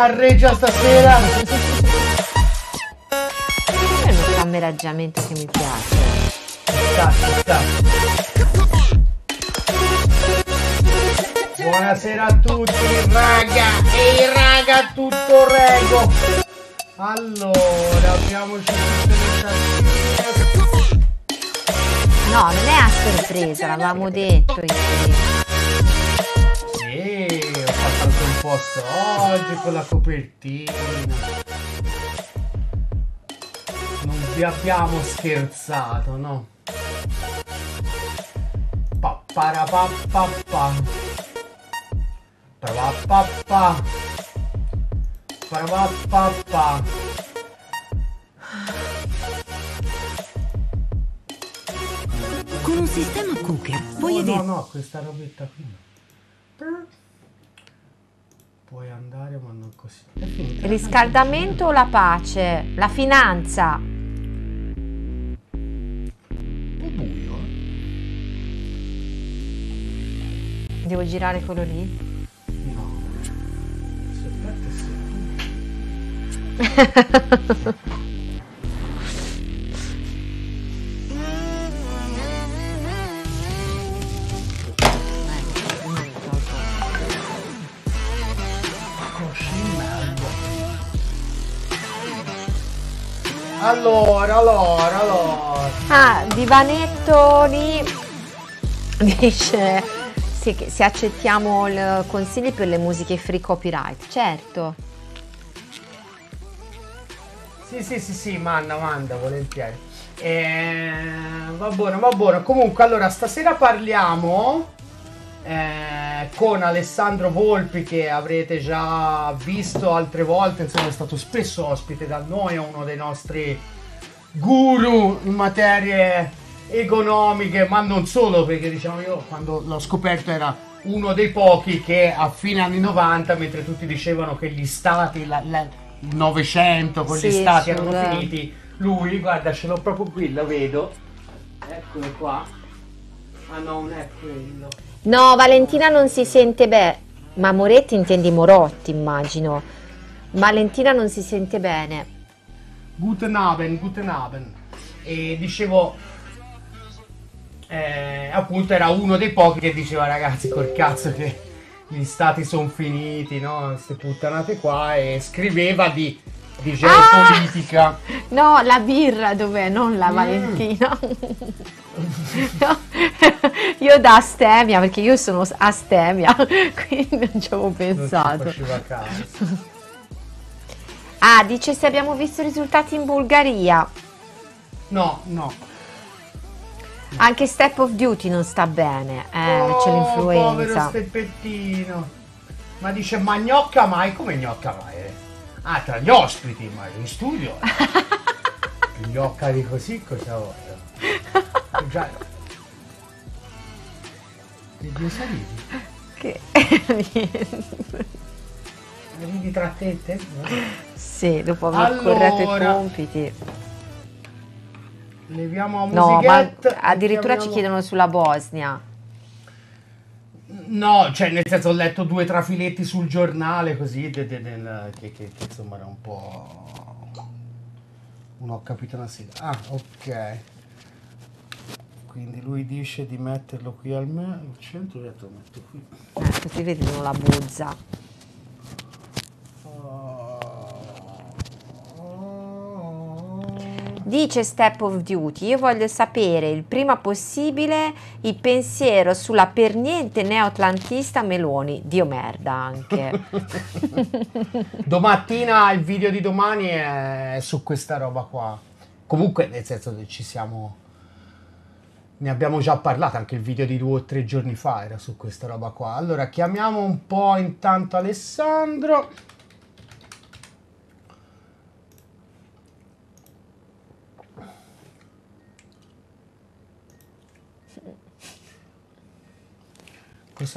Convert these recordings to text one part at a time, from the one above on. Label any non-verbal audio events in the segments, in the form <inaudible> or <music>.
a Regia stasera. È uno stammeraggiamento che mi piace. Tac, tac. Buonasera a tutti, raga, e raga, tutto rego. Allora, apriamoci No, non è a sorpresa, l'avevamo detto ieri. posto oggi con la copertina. Non vi abbiamo scherzato, no? Papparapappa. Papapappa. Papapappa. Con un sistema cooker puoi oh, no, No, no, questa robetta qui puoi andare ma non così. Il riscaldamento o la pace? La finanza? Un po' buio. Eh? Devo girare quello lì? No. Se te sì. <laughs> Allora, allora, allora. Ah, Divanettoni dice sì, se accettiamo il consigli per le musiche free copyright, certo. Sì, sì, sì, sì, manda, manda, volentieri. Eh, va buono, va buono. Comunque, allora, stasera parliamo eh, con Alessandro Volpi che avrete già visto altre volte, insomma è stato spesso ospite da noi, è uno dei nostri guru in materie economiche, ma non solo, perché diciamo io quando l'ho scoperto era uno dei pochi che a fine anni 90, mentre tutti dicevano che gli stati, la, la, il Novecento con sì, gli stati erano da... finiti, lui, guarda, ce l'ho proprio qui, lo vedo, eccolo qua, ah no, non è quello. No, Valentina non si sente bene. Ma Moretti intendi Morotti, immagino. Valentina non si sente bene. Guten Abend, Guten Abend. E dicevo, eh, appunto, era uno dei pochi che diceva, ragazzi, col cazzo che gli stati sono finiti, no? Queste puttanate qua. E scriveva di, di ah! geopolitica. Ah! No, la birra dov'è? Non la mm. Valentina. <laughs> io da astemia, perché io sono astemia, <laughs> quindi non ci avevo pensato. ah, dice se abbiamo visto i risultati in Bulgaria. No, no. Anche Step of Duty non sta bene, eh, oh, c'è l'influenza. povero steppettino. Ma dice, ma gnocca mai? Come gnocca mai? Eh? Ah, tra gli ospiti, ma in studio. gnocca <laughs> di così cosa vuoi? Già. Che Dio saliti? Che... niente. Ridi tra tette? e Sì, dopo aver allora... corretto i compiti. Leviamo a No, ma addirittura leviamo... ci chiedono sulla Bosnia. No, cioè nel senso ho letto due trafiletti sul giornale così de, de, del, che, che, che, insomma era un po'... Non ho capito una sigla. Ah, ok quindi lui dice di metterlo qui al, me, al centro e io lo metto qui. Eh, così vedono la buzza. Dice Step of Duty, io voglio sapere il prima possibile il pensiero sulla per niente neoatlantista Meloni, dio merda anche. <laughs> Domattina il video di domani è su questa roba qua. Comunque nel senso che ci siamo ne abbiamo già parlato, anche il video di due o tre giorni fa era su questa roba qua. Allora, chiamiamo un po' intanto Alessandro.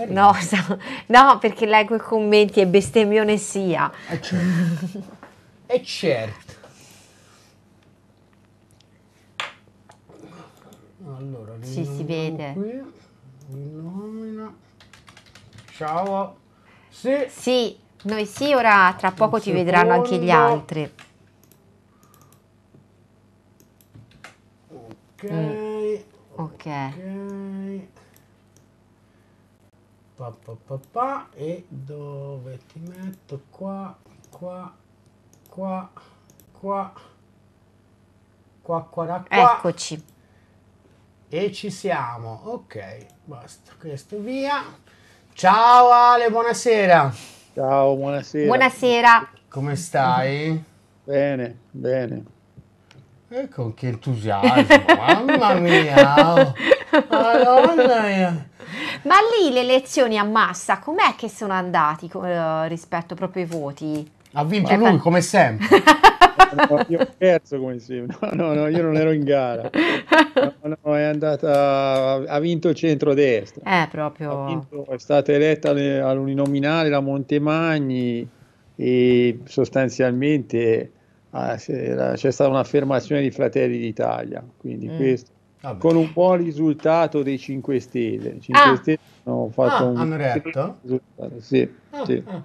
No, <laughs> so, no, perché leggo i commenti e bestemmione sia. E eh, cioè, certo. Allora, si, si vede. Qui, Ciao. Sì. Sì, noi sì, ora tra poco Un ti secondo. vedranno anche gli altri. Ok. Mm. Ok. Pa, pa, pa, pa. E dove ti metto? Qua, qua, qua, qua. Qua, qua, qua. Eccoci. E ci siamo. Ok, basta. Questo via. Ciao Ale, buonasera. Ciao, buonasera. Buonasera. Come stai? Bene, bene. E con che entusiasmo, <laughs> mamma mia. Madonna Ma lì le elezioni a massa, com'è che sono andati eh, rispetto proprio ai voti? Ha vinto eh, lui, per... come sempre. <laughs> io ho perso come sempre. No, no, io non ero in gara. <laughs> No, no, è andata, ha vinto il centrodestra. Eh, proprio. Vinto, è stata eletta le, all'uninominale la Montemagni e sostanzialmente ah, c'è stata un'affermazione di Fratelli d'Italia. Quindi mm. questo Vabbè. con un buon risultato dei 5 Stelle. 5 ah. Stelle hanno fatto ah, un hanno retto? Sì, ah, sì. Ah, ah.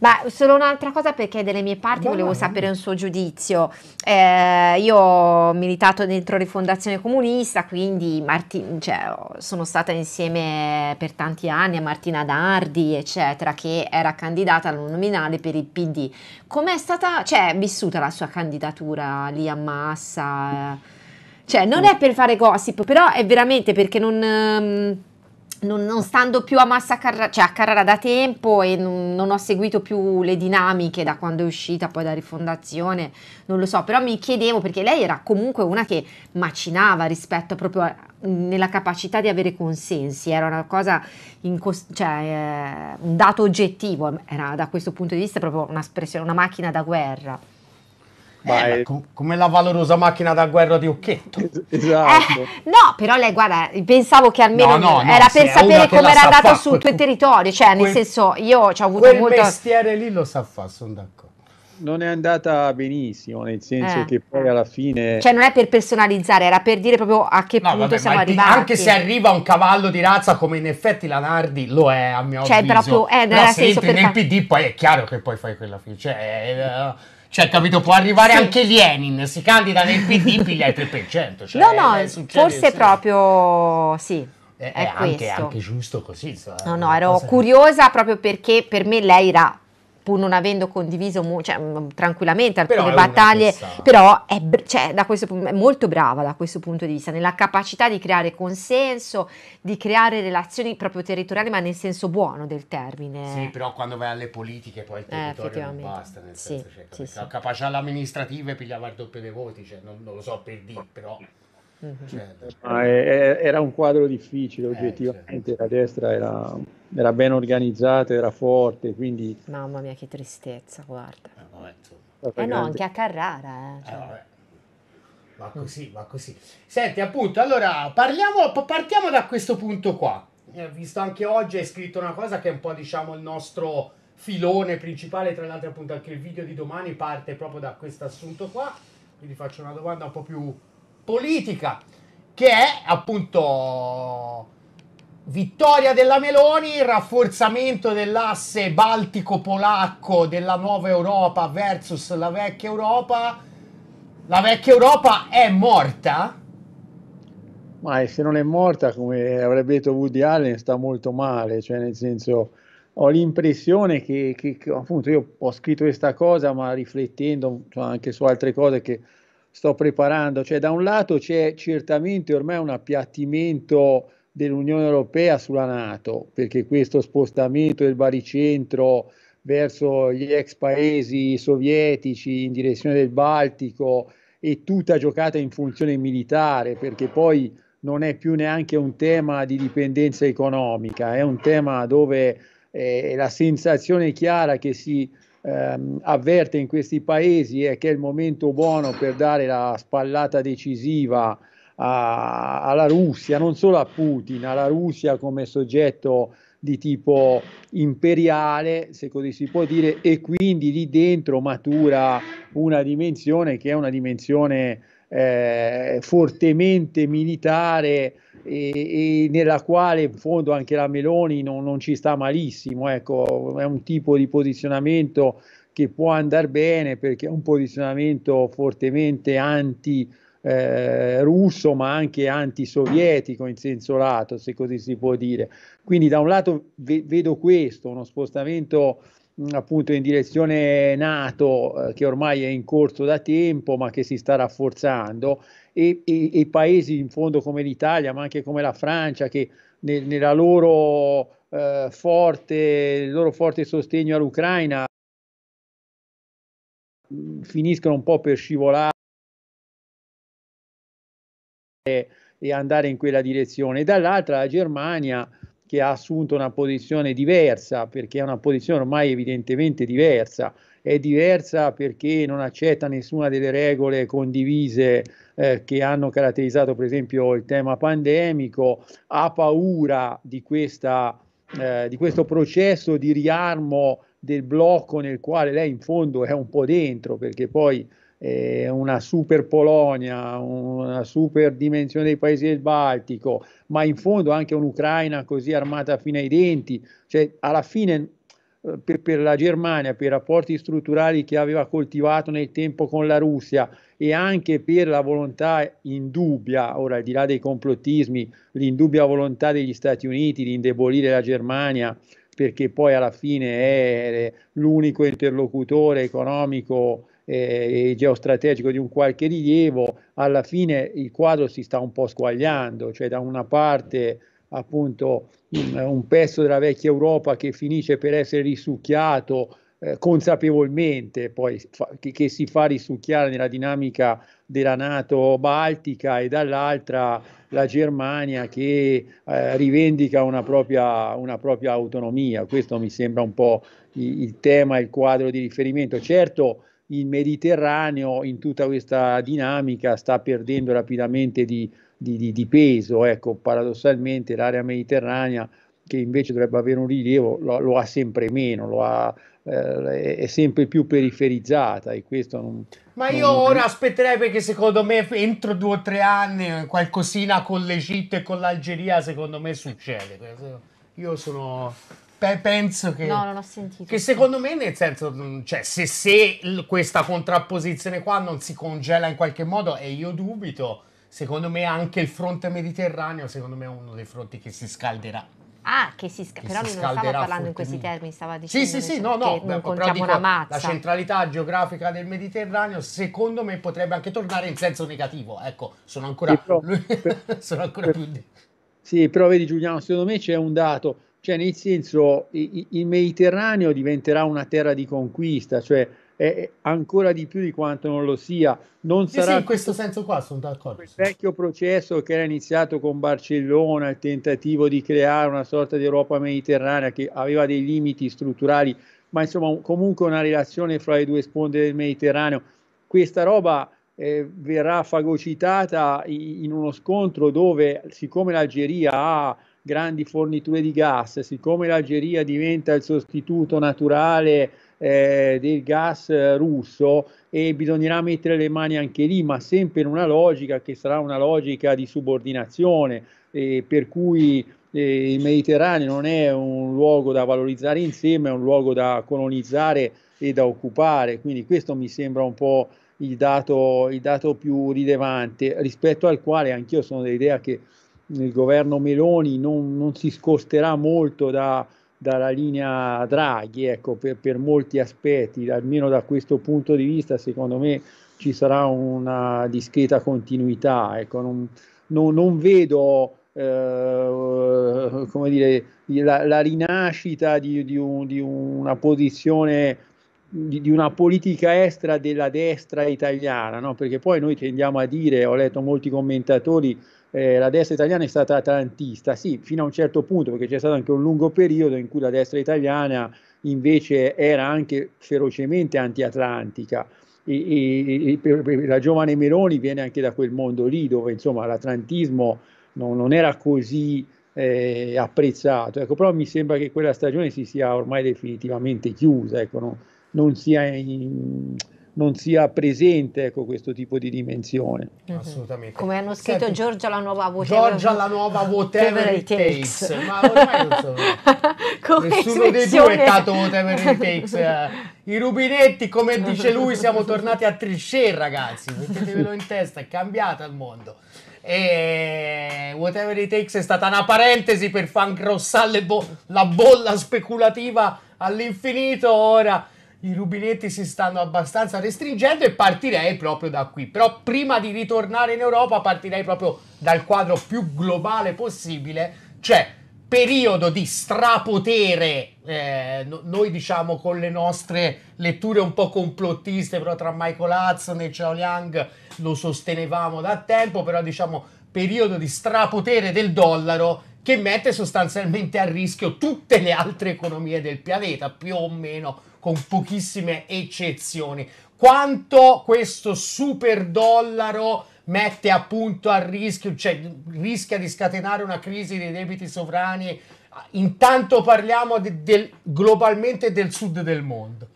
Ma solo un'altra cosa perché delle mie parti Buona. volevo sapere un suo giudizio. Eh, io ho militato dentro Rifondazione Comunista, quindi Marti- cioè, sono stata insieme per tanti anni a Martina Dardi, eccetera, che era candidata alla nominale per il PD. Com'è stata, cioè, vissuta la sua candidatura lì a Massa? Cioè, non mm. è per fare gossip, però è veramente perché non... Ehm, non, non, stando più a Massa Carrara, cioè a Carrara da tempo e non, non, ho seguito più le dinamiche da quando è uscita poi da rifondazione, non lo so, però mi chiedevo perché lei era comunque una che macinava rispetto proprio a, nella capacità di avere consensi, era una cosa, cos- cioè eh, un dato oggettivo, era da questo punto di vista proprio una, una macchina da guerra. Eh, com- come la valorosa macchina da guerra di Occhetto. esatto. Eh, no, però lei guarda, pensavo che almeno no, no, no, era per sapere come era andato sul tuo territorio, cioè quel, nel senso io ci ho avuto quel molto... Quel mestiere lì lo sa fare, sono d'accordo. Non è andata benissimo, nel senso eh. che poi alla fine... Cioè non è per personalizzare, era per dire proprio a che punto vabbè, siamo arrivati. Anche se arriva un cavallo di razza come in effetti la Nardi lo è a mio cioè, avviso. Cioè proprio... Eh, però se entri nel fa... PD poi è chiaro che poi fai quella fine. Cioè, eh, eh, cioè, capito, può arrivare sì. anche Lenin, si candida nel PD, piglia il 3%. Cioè, no, no, eh, forse sì. proprio sì. Eh, è, è, eh, è anche, anche, giusto così. So, no, no, ero curiosa che... proprio perché per me lei era pur non avendo condiviso mo- cioè, mm, tranquillamente alcune battaglie, però è, br- cioè, punto, è, molto brava da questo punto di vista, nella capacità di creare consenso, di creare relazioni proprio territoriali, ma nel senso buono del termine. Sì, però quando vai alle politiche poi il eh, territorio eh, non basta, nel senso, sì, cioè, sì, la capacità amministrativa e pigliava il doppio dei voti, cioè, non, non, lo so per dire, però... Mm-hmm. Cioè, ah, è, è, era un quadro difficile, eh, oggettivamente eh, la destra era era ben organizzato, era forte, quindi... Mamma mia, che tristezza, guarda. Eh, vabbè, eh no, anche a Carrara. Eh, eh cioè. eh ma così, ma così. Senti, appunto, allora, parliamo, partiamo da questo punto qua. Eh, visto anche oggi hai scritto una cosa che è un po', diciamo, il nostro filone principale, tra l'altro appunto anche il video di domani parte proprio da questo assunto qua, quindi faccio una domanda un po' più politica, che è appunto Vittoria della Meloni, rafforzamento dell'asse baltico-polacco della nuova Europa versus la vecchia Europa. La vecchia Europa è morta? Ma se non è morta, come avrebbe detto Woody Allen, sta molto male, cioè nel senso ho l'impressione che, che, che appunto io ho scritto questa cosa, ma riflettendo cioè, anche su altre cose che sto preparando, cioè da un lato c'è certamente ormai un appiattimento dell'Unione Europea sulla Nato, perché questo spostamento del baricentro verso gli ex paesi sovietici in direzione del Baltico è tutta giocata in funzione militare, perché poi non è più neanche un tema di dipendenza economica, è un tema dove eh, la sensazione chiara che si ehm, avverte in questi paesi è che è il momento buono per dare la spallata decisiva a, alla Russia, non solo a Putin, alla Russia come soggetto di tipo imperiale, se così si può dire, e quindi lì dentro matura una dimensione che è una dimensione eh, fortemente militare e, e, nella quale in fondo anche la Meloni non, non, ci sta malissimo, ecco, è un tipo di posizionamento che può andare bene perché è un posizionamento fortemente anti eh, russo ma anche antisovietico in senso lato, se così si può dire. Quindi da un lato ve- vedo questo, uno spostamento appunto in direzione NATO eh, che ormai è in corso da tempo ma che si sta rafforzando e, e, e paesi in fondo come l'Italia ma anche come la Francia che nel, nella loro eh, forte, il loro forte sostegno all'Ucraina finiscono un po' per scivolare e andare in quella direzione, dall'altra la Germania che ha assunto una posizione diversa, perché è una posizione ormai evidentemente diversa, è diversa perché non accetta nessuna delle regole condivise eh, che hanno caratterizzato per esempio il tema pandemico, ha paura di, questa, eh, di questo processo di riarmo del blocco nel quale lei in fondo è un po' dentro, perché poi eh, una super Polonia, una super dimensione dei paesi del Baltico, ma in fondo anche un'Ucraina così armata fino ai denti, cioè alla fine eh, per, per, la Germania, per i rapporti strutturali che aveva coltivato nel tempo con la Russia e anche per la volontà indubbia, ora al di là dei complottismi, l'indubbia volontà degli Stati Uniti di indebolire la Germania perché poi alla fine è l'unico interlocutore economico eh, geostrategico di un qualche rilievo, alla fine il quadro si sta un po' squagliando, cioè da una parte appunto un pezzo della vecchia Europa che finisce per essere risucchiato eh, consapevolmente, poi fa, che, che, si fa risucchiare nella dinamica della Nato baltica e dall'altra la Germania che eh, rivendica una propria, una propria, autonomia. Questo mi sembra un po' il, il tema, il quadro di riferimento. Certo, il Mediterraneo in tutta questa dinamica sta perdendo rapidamente di, di, di, di peso, ecco, paradossalmente l'area mediterranea che invece dovrebbe avere un rilievo lo, lo ha sempre meno, ha, eh, è sempre più periferizzata e questo non... Ma io non... ora aspetterei perché secondo me entro due o tre anni qualcosina con l'Egitto e con l'Algeria secondo me succede. Io sono pe- penso che... No, non ho sentito. Che secondo me, nel senso, mm, cioè, se, se questa contrapposizione qua non si congela in qualche modo, e io dubito, secondo me anche il fronte mediterraneo, secondo me è uno dei fronti che si scalderà. Ah, che si sca- che però si non stavo parlando in questi termini, stava dicendo Sì, sì, sì, no, no, beh, però dico, la centralità geografica del Mediterraneo secondo me potrebbe anche tornare in senso negativo. Ecco, sono ancora, sì, però, <laughs> sono ancora per, più Sì, però vedi Giuliano, secondo me c'è un dato cioè, nel senso, il Mediterraneo diventerà una terra di conquista, cioè ancora di più di quanto non lo sia. Non sì, sarà sì, in questo senso qua sono d'accordo. Il vecchio processo che era iniziato con Barcellona, il tentativo di creare una sorta di Europa mediterranea che aveva dei limiti strutturali, ma insomma comunque una relazione fra le due sponde del Mediterraneo. Questa roba eh, verrà fagocitata in uno scontro dove, siccome l'Algeria ha grandi forniture di gas, siccome l'Algeria diventa il sostituto naturale eh, del gas eh, russo e bisognerà mettere le mani anche lì, ma sempre in una logica che sarà una logica di subordinazione, eh, per cui eh, il Mediterraneo non è un luogo da valorizzare insieme, è un luogo da colonizzare e da occupare, quindi questo mi sembra un po' il dato, il dato più rilevante rispetto al quale anch'io sono dell'idea che il governo Meloni non, non si scosterà molto da, dalla linea Draghi, ecco, per, per, molti aspetti, almeno da questo punto di vista, secondo me ci sarà una discreta continuità. Ecco, non, non, non vedo eh, come dire, la, la rinascita di, di, un, di, una posizione, di, di, una politica estera della destra italiana, no? perché poi noi tendiamo a dire, ho letto molti commentatori, eh, la destra italiana è stata atlantista, sì, fino a un certo punto, perché c'è stato anche un lungo periodo in cui la destra italiana invece era anche ferocemente anti-atlantica. E, e, e, la giovane Meloni viene anche da quel mondo lì dove insomma l'atlantismo non, non era così eh, apprezzato, ecco, però mi sembra che quella stagione si sia ormai definitivamente chiusa, ecco, no? non sia in, non sia presente ecco, questo tipo di dimensione. Mhm. Assolutamente. Come hanno scritto Senti, Giorgia la nuova whatever. Giorgia la nuova whatever it takes. Ma ormai non sono. <laughs> come Nessuno espressione. dei due è stato whatever it takes. I rubinetti, come dice lui, siamo tornati a Trichet, ragazzi. Mettetevelo in testa, è cambiato il mondo. E whatever it takes è stata una parentesi per far ingrossare bo- la bolla speculativa all'infinito. Ora i rubinetti si stanno abbastanza restringendo e partirei proprio da qui. Però prima di ritornare in Europa partirei proprio dal quadro più globale possibile, cioè periodo di strapotere, eh, noi diciamo con le nostre letture un po' complottiste, però tra Michael Hudson e Chao Liang lo sostenevamo da tempo, però diciamo periodo di strapotere del dollaro che mette sostanzialmente a rischio tutte le altre economie del pianeta, più o meno con pochissime eccezioni. Quanto questo super dollaro mette appunto a rischio, cioè rischia di scatenare una crisi dei debiti sovrani. Intanto parliamo de, del, globalmente del sud del mondo.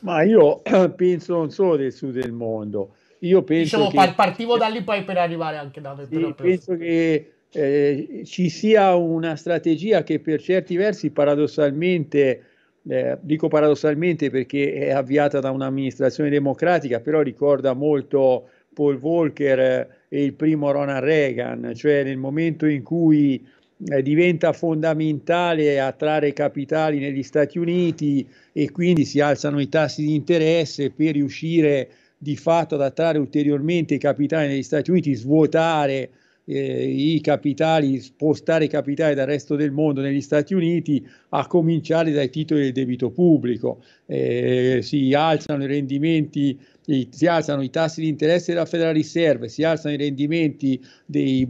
Ma io <clears throat> penso non solo del sud del mondo, io penso diciamo, che... partivo da lì poi per arrivare anche da... Sì, per... penso che eh, ci sia una strategia che per certi versi paradossalmente eh, dico paradossalmente perché è avviata da un'amministrazione democratica, però ricorda molto Paul Volcker e il primo Ronald Reagan, cioè nel momento in cui eh, diventa fondamentale attrarre capitali negli Stati Uniti e quindi si alzano i tassi di interesse per riuscire di fatto ad attrarre ulteriormente i capitali negli Stati Uniti, svuotare eh, i capitali, spostare i capitali dal resto del mondo negli Stati Uniti, a cominciare dai titoli del debito pubblico. Eh, si alzano i rendimenti, si alzano i tassi di interesse della Federal Reserve, si alzano i rendimenti dei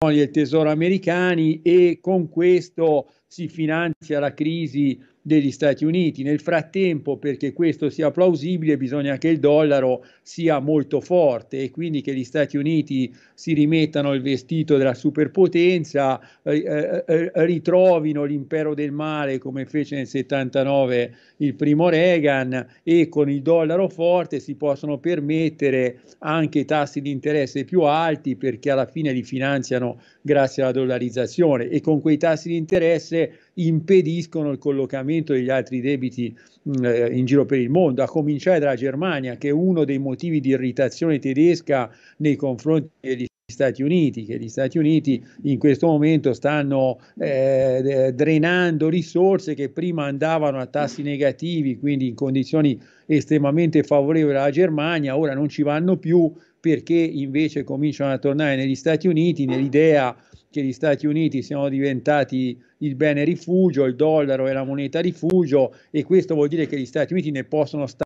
buoni del tesoro americani e con questo si finanzia la crisi degli Stati Uniti. Nel frattempo, perché questo sia plausibile, bisogna che il dollaro sia molto forte e quindi che gli Stati Uniti si rimettano il vestito della superpotenza, eh, eh, eh, ritrovino l'impero del male come fece nel 79 il primo Reagan e con il dollaro forte si possono permettere anche tassi di interesse più alti perché alla fine li finanziano grazie alla dollarizzazione e con quei tassi di interesse impediscono il collocamento degli altri debiti mh, mm, eh, in giro per il mondo, a cominciare dalla Germania, che è uno dei motivi di irritazione tedesca nei confronti degli Stati Uniti, che gli Stati Uniti in questo momento stanno eh, drenando risorse che prima andavano a tassi negativi, quindi in condizioni estremamente favorevoli alla Germania, ora non ci vanno più perché invece cominciano a tornare negli Stati Uniti nell'idea che gli Stati Uniti siano diventati il bene rifugio, il dollaro e la moneta rifugio e questo vuol dire che gli Stati Uniti ne possono stare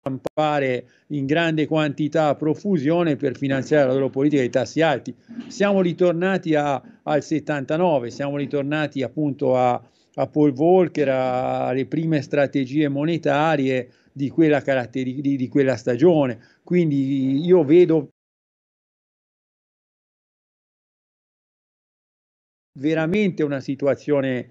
stampare in grande quantità a profusione per finanziare la loro politica dei tassi alti. Siamo ritornati a, al 79, siamo ritornati appunto a, a Paul Volcker, alle prime strategie monetarie di quella, caratteri- di, di quella stagione. Quindi io vedo veramente una situazione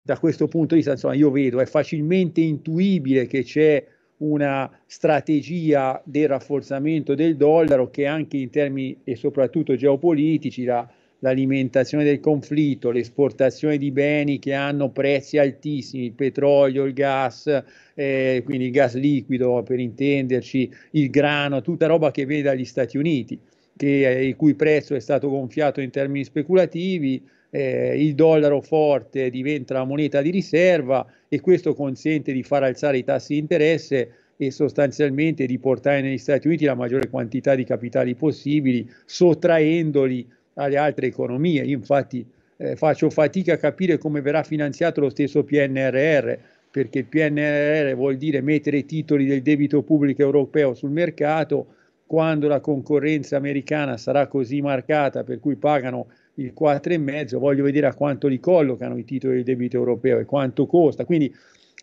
da questo punto di vista, insomma, io vedo, è facilmente intuibile che c'è una strategia del rafforzamento del dollaro che anche in termini e soprattutto geopolitici la, l'alimentazione del conflitto, l'esportazione di beni che hanno prezzi altissimi, il petrolio, il gas, eh, quindi il gas liquido per intenderci, il grano, tutta roba che vede dagli Stati Uniti, che, eh, il cui prezzo è stato gonfiato in termini speculativi, eh, il dollaro forte diventa la moneta di riserva e questo consente di far alzare i tassi di interesse e sostanzialmente di portare negli Stati Uniti la maggiore quantità di capitali possibili, sottraendoli alle altre economie. Infatti eh, faccio fatica a capire come verrà finanziato lo stesso PNRR, perché il PNRR vuol dire mettere i titoli del debito pubblico europeo sul mercato quando la concorrenza americana sarà così marcata per cui pagano il 4,5, voglio vedere a quanto li collocano i titoli del debito europeo e quanto costa. Quindi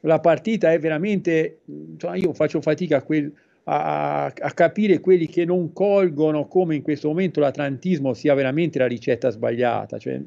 la partita è veramente, cioè io faccio fatica a quel a, a, capire quelli che non colgono come in questo momento l'atlantismo sia veramente la ricetta sbagliata. Cioè,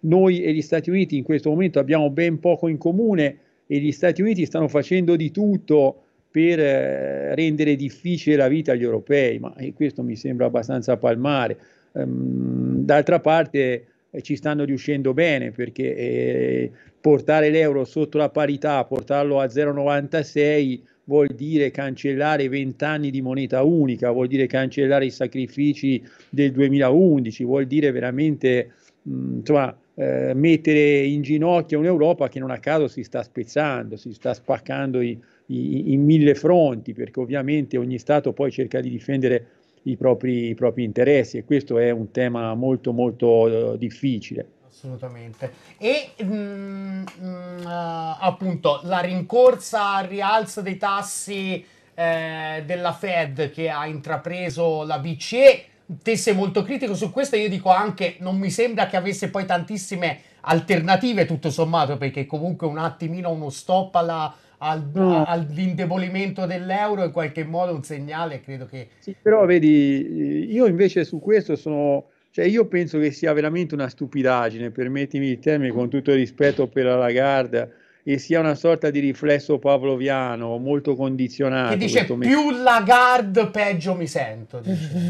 noi e gli Stati Uniti in questo momento abbiamo ben poco in comune e gli Stati Uniti stanno facendo di tutto per eh, rendere difficile la vita agli europei, ma questo mi sembra abbastanza palmare. Ehm, d'altra parte eh, ci stanno riuscendo bene perché eh, portare l'euro sotto la parità, portarlo a 0,96 vuol dire cancellare vent'anni di moneta unica, vuol dire cancellare i sacrifici del 2011, vuol dire veramente mh, mm, insomma, eh, mettere in ginocchio un'Europa che non a caso si sta spezzando, si sta spaccando i, i, in mille fronti, perché ovviamente ogni Stato poi cerca di difendere i propri, i propri interessi e questo è un tema molto molto eh, difficile assolutamente. E mm, mm, eh, appunto la rincorsa al rialzo dei tassi eh, della Fed che ha intrapreso la BCE, te sei molto critico su questo, io dico anche non mi sembra che avesse poi tantissime alternative tutto sommato, perché comunque un attimino uno stop alla, al, no. all'indebolimento dell'euro in qualche modo un segnale, credo che... Sì, però vedi, io invece su questo sono cioè io penso che sia veramente una stupidaggine, permettimi il termine, con tutto il rispetto per la Lagarde, e sia una sorta di riflesso pavloviano molto condizionato. Che dice più metodo. Lagarde peggio mi sento. <laughs>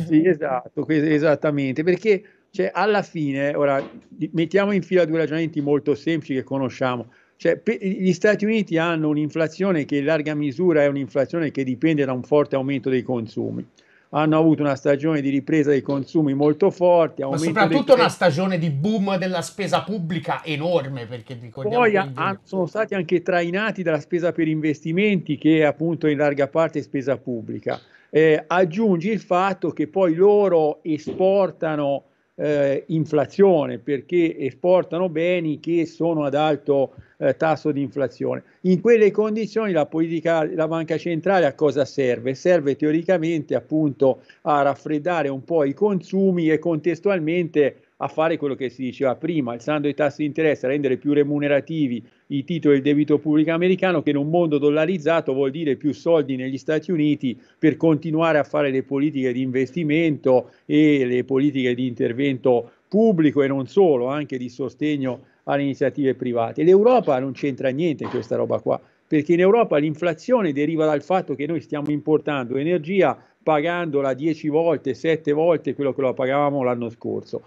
sì, esatto, esattamente, perché cioè, alla fine, ora mettiamo in fila due ragionamenti molto semplici che conosciamo. Cioè, gli Stati Uniti hanno un'inflazione che in larga misura è un'inflazione che dipende da un forte aumento dei consumi hanno avuto una stagione di ripresa dei consumi molto forte. Ma soprattutto dei... una stagione di boom della spesa pubblica enorme, perché ricordiamo Poi quindi... ha, sono stati anche trainati dalla spesa per investimenti, che è appunto in larga parte spesa pubblica. Eh, aggiungi il fatto che poi loro esportano eh, inflazione perché esportano beni che sono ad alto eh, tasso di inflazione. In quelle condizioni la, politica, la banca centrale a cosa serve? Serve teoricamente appunto a raffreddare un po' i consumi e contestualmente a fare quello che si diceva prima, alzando i tassi di interesse, a rendere più remunerativi i titoli del debito pubblico americano, che in un mondo dollarizzato vuol dire più soldi negli Stati Uniti per continuare a fare le politiche di investimento e le politiche di intervento pubblico e non solo, anche di sostegno alle iniziative private. L'Europa non c'entra niente in questa roba qua, perché in Europa l'inflazione deriva dal fatto che noi stiamo importando energia pagandola 10 volte, 7 volte quello che la pagavamo l'anno scorso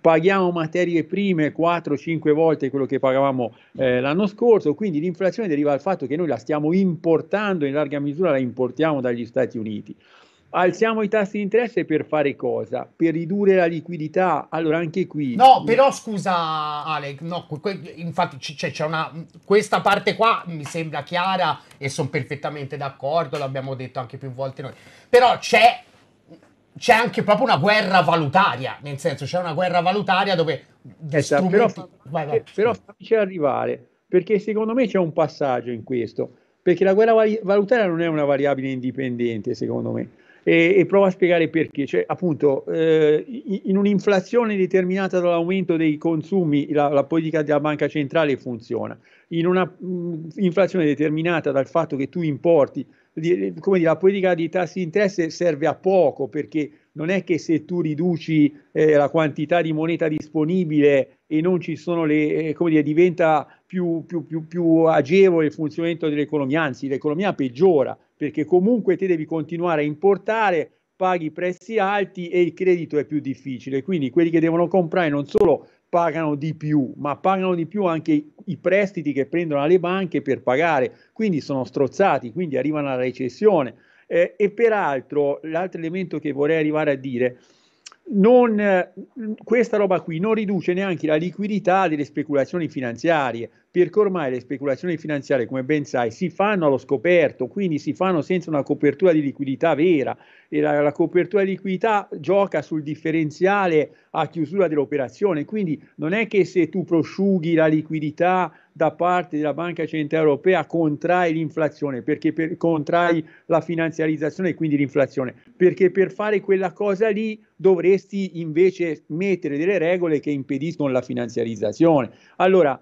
paghiamo materie prime 4-5 volte quello che pagavamo eh, l'anno scorso, quindi l'inflazione deriva dal fatto che noi la stiamo importando, in larga misura la importiamo dagli Stati Uniti. Alziamo i tassi di interesse per fare cosa? Per ridurre la liquidità. Allora anche qui... No, però scusa Alec, no, infatti c'è, cioè, c'è una... questa parte qua mi sembra chiara e sono perfettamente d'accordo, l'abbiamo detto anche più volte noi. Però c'è c'è anche proprio una guerra valutaria, nel senso c'è una guerra valutaria dove... Esatto, eh, strumenti... però, vai, eh, vai. però fammici arrivare, perché secondo me c'è un passaggio in questo, perché la guerra valutaria non è una variabile indipendente, secondo me. E, e provo a spiegare perché. Cioè, appunto, eh, in un'inflazione determinata dall'aumento dei consumi, la, la, politica della banca centrale funziona. In una mh, mm, inflazione determinata dal fatto che tu importi come dire, la politica di tassi di interesse serve a poco perché non è che se tu riduci eh, la quantità di moneta disponibile e non ci sono le, eh, come dire, diventa più, più, più, più agevole il funzionamento dell'economia, anzi l'economia peggiora perché comunque te devi continuare a importare, paghi prezzi alti e il credito è più difficile, quindi quelli che devono comprare non solo pagano di più, ma pagano di più anche i, prestiti che prendono alle banche per pagare, quindi sono strozzati, quindi arrivano alla recessione. Eh, e peraltro, l'altro elemento che vorrei arrivare a dire, non, questa roba qui non riduce neanche la liquidità delle speculazioni finanziarie, perché ormai le speculazioni finanziarie, come ben sai, si fanno allo scoperto, quindi si fanno senza una copertura di liquidità vera la, la copertura di liquidità gioca sul differenziale a chiusura dell'operazione, quindi non è che se tu prosciughi la liquidità da parte della Banca Centrale Europea contrai l'inflazione, perché per, contrai la finanziarizzazione e quindi l'inflazione, perché per fare quella cosa lì dovresti invece mettere delle regole che impediscono la finanziarizzazione. Allora,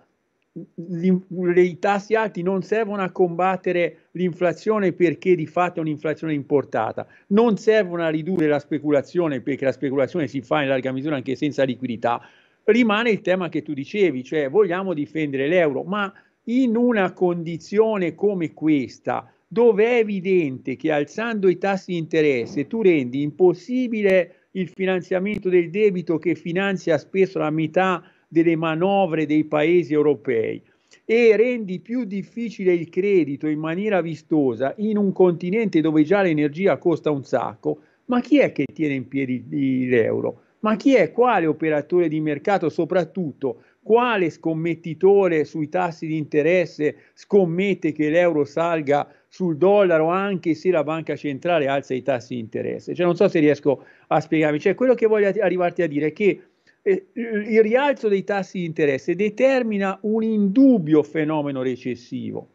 i tassi alti non servono a combattere l'inflazione perché di fatto è un'inflazione importata, non servono a ridurre la speculazione perché la speculazione si fa in larga misura anche senza liquidità. Rimane il tema che tu dicevi, cioè vogliamo difendere l'euro, ma in una condizione come questa, dove è evidente che alzando i tassi di interesse tu rendi impossibile il finanziamento del debito che finanzia spesso la metà delle manovre dei paesi europei e rendi più difficile il credito in maniera vistosa in un continente dove già l'energia costa un sacco, ma chi è che tiene in piedi l'euro? Ma chi è? Quale operatore di mercato soprattutto? Quale scommettitore sui tassi di interesse scommette che l'euro salga sul dollaro anche se la banca centrale alza i tassi di interesse? Cioè, non so se riesco a spiegarmi. Cioè, quello che voglio arrivarti a dire è che il rialzo dei tassi di interesse determina un indubbio fenomeno recessivo.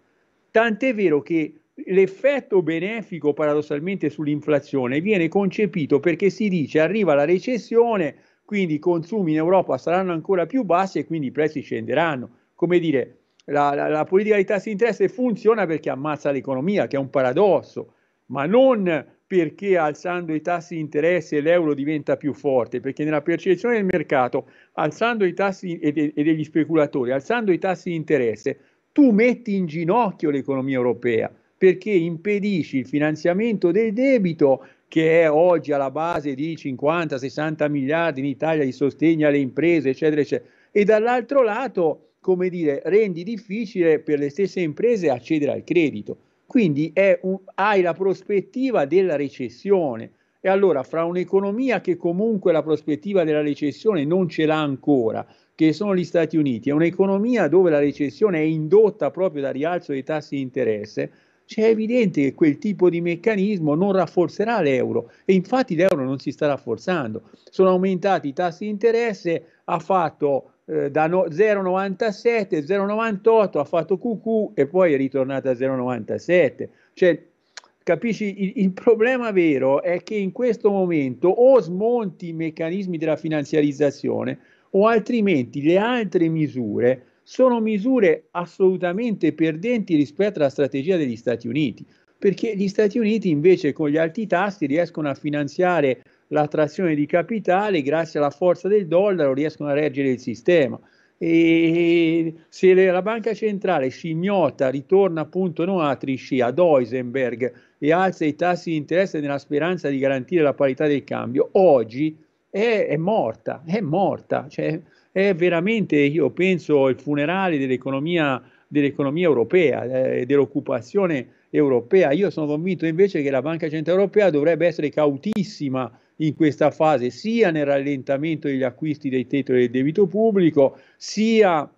Tant'è vero che l'effetto benefico paradossalmente sull'inflazione viene concepito perché si dice arriva la recessione, quindi i consumi in Europa saranno ancora più bassi e quindi i prezzi scenderanno. Come dire, la, la, la politica dei tassi di interesse funziona perché ammazza l'economia, che è un paradosso, ma non perché alzando i tassi di interesse l'euro diventa più forte, perché nella percezione del mercato, alzando i tassi e, de, e degli speculatori, alzando i tassi di interesse, tu metti in ginocchio l'economia europea, perché impedisci il finanziamento del debito che è oggi alla base di 50-60 miliardi in Italia di sostegno alle imprese, eccetera, eccetera. E dall'altro lato, come dire, rendi difficile per le stesse imprese accedere al credito quindi un, hai la prospettiva della recessione. E allora fra un'economia che comunque la prospettiva della recessione non ce l'ha ancora, che sono gli Stati Uniti, e un'economia dove la recessione è indotta proprio dal rialzo dei tassi di interesse, c'è evidente che quel tipo di meccanismo non rafforzerà l'euro e infatti l'euro non si sta rafforzando. Sono aumentati i tassi di interesse, ha fatto eh, da no, 0,97, 0,98 ha fatto QQ e poi è ritornata a 0,97. Cioè, capisci, il, il, problema vero è che in questo momento o smonti i meccanismi della finanziarizzazione o altrimenti le altre misure sono misure assolutamente perdenti rispetto alla strategia degli Stati Uniti, perché gli Stati Uniti invece con gli alti tassi riescono a finanziare l'attrazione di capitali, grazie alla forza del dollaro riescono a reggere il sistema. E se la banca centrale scignota ritorna appunto non a Trichet, ad Heisenberg e alza i tassi di interesse nella speranza di garantire la parità del cambio, oggi è, è morta, è morta, cioè, è veramente, io penso, il funerale dell'economia, dell'economia europea, eh, dell'occupazione europea. Io sono convinto invece che la Banca Centrale Europea dovrebbe essere cautissima in questa fase sia nel rallentamento degli acquisti dei titoli del debito pubblico, sia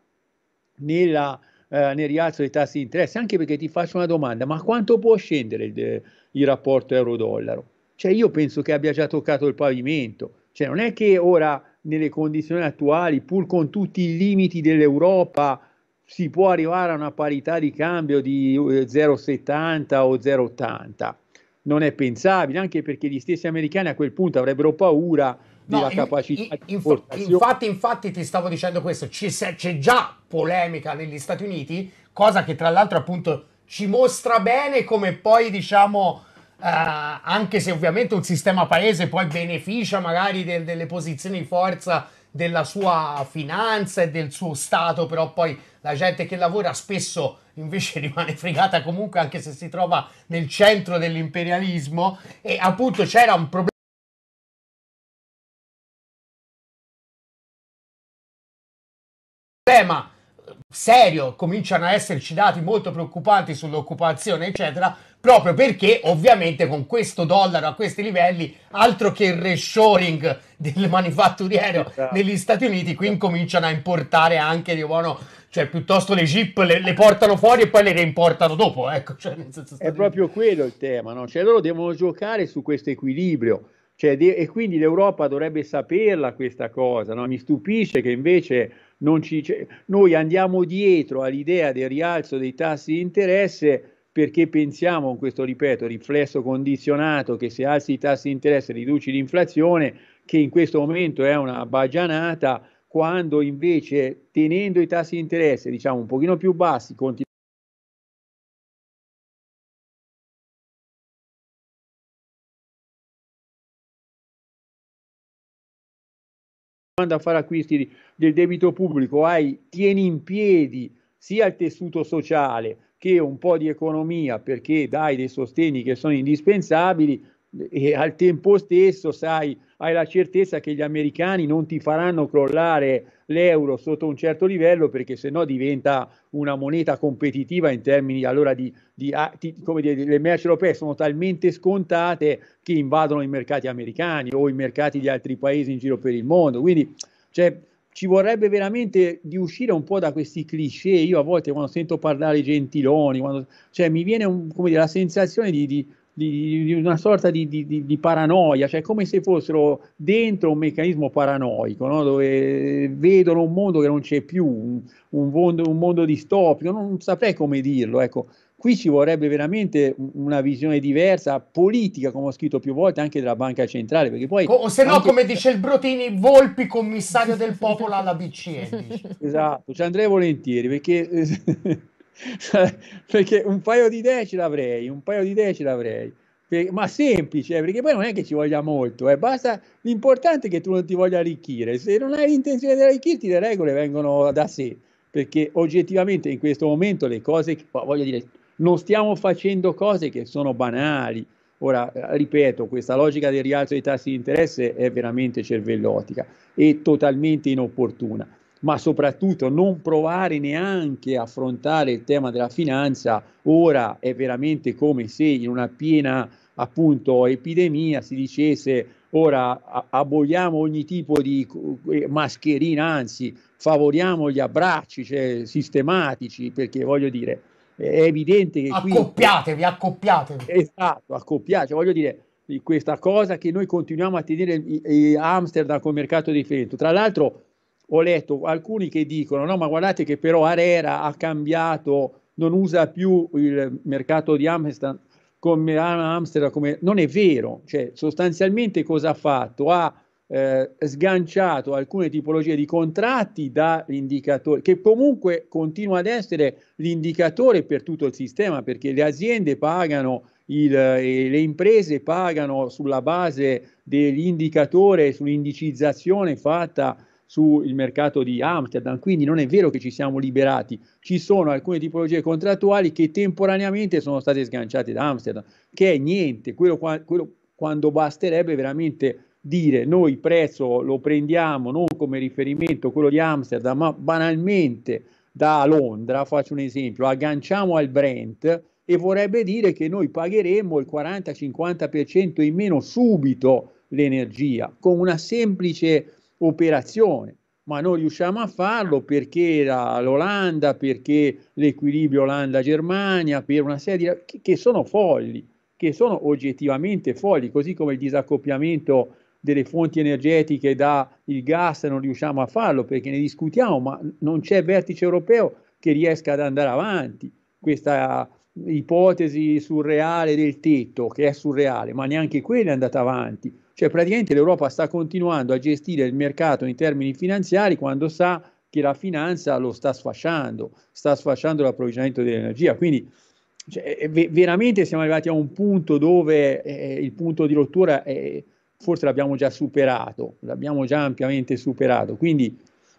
nella, eh, nel rialzo dei tassi di interesse, anche perché ti faccio una domanda, ma quanto può scendere il, il rapporto euro-dollaro? Cioè io penso che abbia già toccato il pavimento, cioè non è che ora nelle condizioni attuali, pur con tutti i limiti dell'Europa, si può arrivare a una parità di cambio di 0,70 eh, o 0,80 non è pensabile, anche perché gli stessi americani a quel punto avrebbero paura della no, capacità in, in, di infatti, infatti ti stavo dicendo questo, c'è, c'è già polemica negli Stati Uniti, cosa che tra l'altro appunto ci mostra bene come poi diciamo... Uh, anche se ovviamente un sistema paese poi beneficia magari del, delle posizioni di forza della sua finanza e del suo stato, però poi la gente che lavora spesso invece <laughs> rimane fregata comunque anche se si trova nel centro dell'imperialismo e appunto c'era un problema problema serio cominciano a esserci dati molto preoccupanti sull'occupazione, eccetera, proprio perché ovviamente con questo dollaro a questi livelli, altro che il reshoring del manifatturiero esatto. negli Stati Uniti, qui incominciano a importare anche di buono, cioè piuttosto le chip le, le, portano fuori e poi le reimportano dopo, ecco. Cioè, È proprio quello il tema, no? Cioè loro devono giocare su questo equilibrio. Cioè, de- e quindi l'Europa dovrebbe saperla questa cosa, no? Mi stupisce che invece ci, noi andiamo dietro all'idea del rialzo dei tassi di interesse perché pensiamo, con questo ripeto, riflesso condizionato che se alzi i tassi di interesse riduci l'inflazione, che in questo momento è una bagianata, quando invece tenendo i tassi di interesse diciamo un pochino più bassi, continuando quando a fare acquisti del debito pubblico hai, tieni in piedi sia il tessuto sociale che un po' di economia perché dai dei sostegni che sono indispensabili, e al tempo stesso, sai, hai la certezza che gli americani non ti faranno crollare l'euro sotto un certo livello perché sennò diventa una moneta competitiva in termini allora di, di, di ah, come dire, le merci europee sono talmente scontate che invadono i mercati americani o i mercati di altri paesi in giro per il mondo. Quindi cioè, ci vorrebbe veramente di uscire un po' da questi cliché. Io a volte quando sento parlare Gentiloni, quando, cioè, mi viene un, dire, la sensazione di, di di, di una sorta di, di, di, paranoia, cioè come se fossero dentro un meccanismo paranoico, no? dove vedono un mondo che non c'è più, un, un, mondo, un mondo distopico, non saprei come dirlo. Ecco. Qui ci vorrebbe veramente una visione diversa, politica, come ho scritto più volte, anche della banca centrale. Perché poi o se no, anche... come dice il Brotini, Volpi commissario del popolo alla BCE. Dice. Esatto, ci cioè andrei volentieri perché eh, <laughs> perché un paio di idee ce l'avrei, un paio di idee ce l'avrei, ma semplice, eh, perché poi non è che ci voglia molto, eh, basta, l'importante è che tu non ti voglia arricchire, se non hai l'intenzione di arricchirti le regole vengono da sé, perché oggettivamente in questo momento le cose, boh, voglio dire, non stiamo facendo cose che sono banali, Ora, eh, ripeto, questa logica del rialzo dei tassi di interesse è veramente cervellotica e totalmente inopportuna ma soprattutto non provare neanche a affrontare il tema della finanza ora è veramente come se in una piena appunto epidemia si dicesse ora aboliamo ogni tipo di eh, mascherina, anzi favoriamo gli abbracci cioè, sistematici perché voglio dire è evidente che accoppiatevi, qui... accoppiatevi. Esatto, accoppiatevi, cioè, voglio dire questa cosa che noi continuiamo a tenere Amsterdam come mercato di riferimento. Tra l'altro ho letto alcuni che dicono no ma guardate che però Arera ha cambiato, non usa più il mercato di Amsterdam come, Amsterdam come... non è vero, cioè sostanzialmente cosa ha fatto? Ha eh, sganciato alcune tipologie di contratti dall'indicatore che comunque continua ad essere l'indicatore per tutto il sistema perché le aziende pagano il, le imprese pagano sulla base dell'indicatore sull'indicizzazione fatta sul mercato di Amsterdam, quindi non è vero che ci siamo liberati, ci sono alcune tipologie contrattuali che temporaneamente sono state sganciate da Amsterdam, che è niente, quello, quello quando basterebbe veramente dire noi prezzo lo prendiamo non come riferimento quello di Amsterdam, ma banalmente da Londra, faccio un esempio, agganciamo al Brent e vorrebbe dire che noi pagheremmo il 40-50% in meno subito l'energia con una semplice operazione, ma non riusciamo a farlo perché la, l'Olanda, perché l'equilibrio Olanda-Germania, per una serie di... che, che sono folli, che sono oggettivamente folli, così come il disaccoppiamento delle fonti energetiche dal gas non riusciamo a farlo perché ne discutiamo, ma non c'è vertice europeo che riesca ad andare avanti. Questa ipotesi surreale del tetto, che è surreale, ma neanche quella è andata avanti cioè praticamente l'Europa sta continuando a gestire il mercato in termini finanziari quando sa che la finanza lo sta sfasciando, sta sfasciando l'approvvigionamento dell'energia. Quindi cioè, veramente siamo arrivati a un punto dove eh, eh, il punto di rottura è, forse l'abbiamo già superato, l'abbiamo già ampiamente superato. Quindi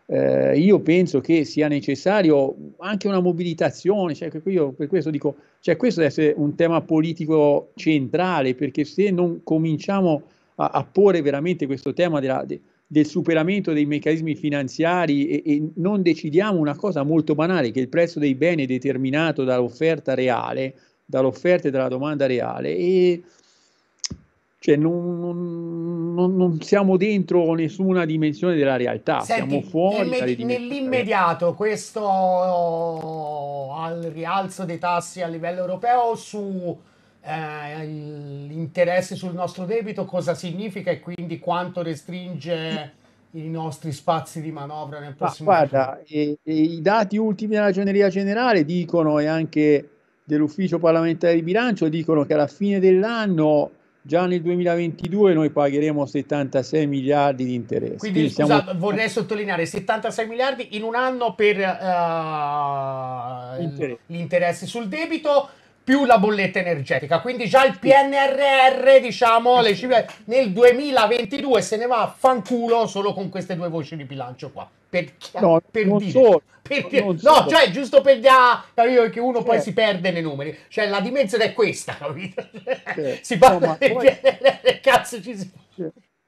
eh, io penso che sia necessario anche una mobilitazione, cioè, io per questo dico, cioè, questo deve essere un tema politico centrale, perché se non cominciamo a, a porre veramente questo tema della, de, del superamento dei meccanismi finanziari e, e, non decidiamo una cosa molto banale, che il prezzo dei beni è determinato dall'offerta reale, dall'offerta e dalla domanda reale, e cioè non, non, non siamo dentro nessuna dimensione della realtà, Senti, siamo fuori nel, nell'immediato questo al rialzo dei tassi a livello europeo su eh, l'interesse sul nostro debito cosa significa e quindi quanto restringe i nostri spazi di manovra nel prossimo anno. guarda, e, e i dati ultimi della Ragioneria Generale dicono e anche dell'Ufficio parlamentare di bilancio dicono che alla fine dell'anno già nel 2022 noi pagheremo 76 miliardi di interessi. Quindi, Quindi scusate, vorrei sottolineare 76 miliardi in un anno per uh, eh, gli interessi sul debito, più la bolletta energetica. Quindi già il PNRR, diciamo, le cifre nel 2022 se ne va a fanculo solo con queste due voci di bilancio qua. Per, no, per dire. So, per, per, no, so. cioè giusto per ah, capito che uno cioè. poi certo. si perde nei numeri. Cioè la dimensione è questa, capito? Cioè. si parla no, del poi... PNRR, cazzo ci si...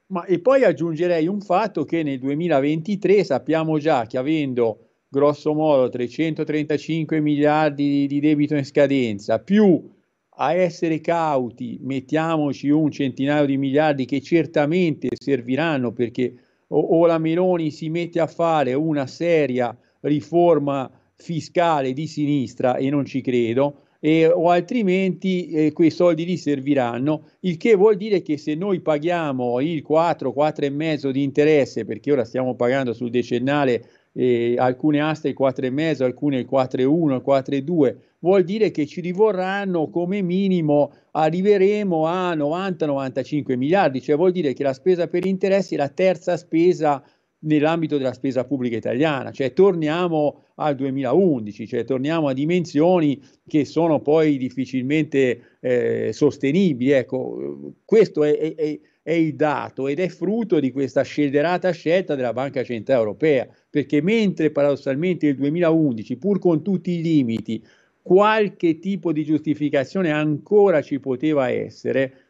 Ma e poi aggiungerei un fatto che nel 2023 sappiamo già che avendo grosso modo 335 miliardi di debito in scadenza, più a essere cauti mettiamoci un centinaio di miliardi che certamente serviranno perché o, o la Meloni si mette a fare una seria riforma fiscale di sinistra e non ci credo, eh, o altrimenti eh, quei soldi lì serviranno, il che vuol dire che se noi paghiamo il 4, 4,5 di interesse, perché ora stiamo pagando sul decennale eh, alcune aste il 4,5, alcune il 4,1, il 4,2, vuol dire che ci rivorranno come minimo, arriveremo a 90-95 miliardi, cioè vuol dire che la spesa per interessi è la terza spesa nell'ambito della spesa pubblica italiana, cioè torniamo al 2011, cioè torniamo a dimensioni che sono poi difficilmente eh, sostenibili. Ecco, questo è, è è il dato ed è frutto di questa scellerata scelta della Banca Centrale Europea, perché mentre paradossalmente il 2011, pur con tutti i limiti, qualche tipo di giustificazione ancora ci poteva essere,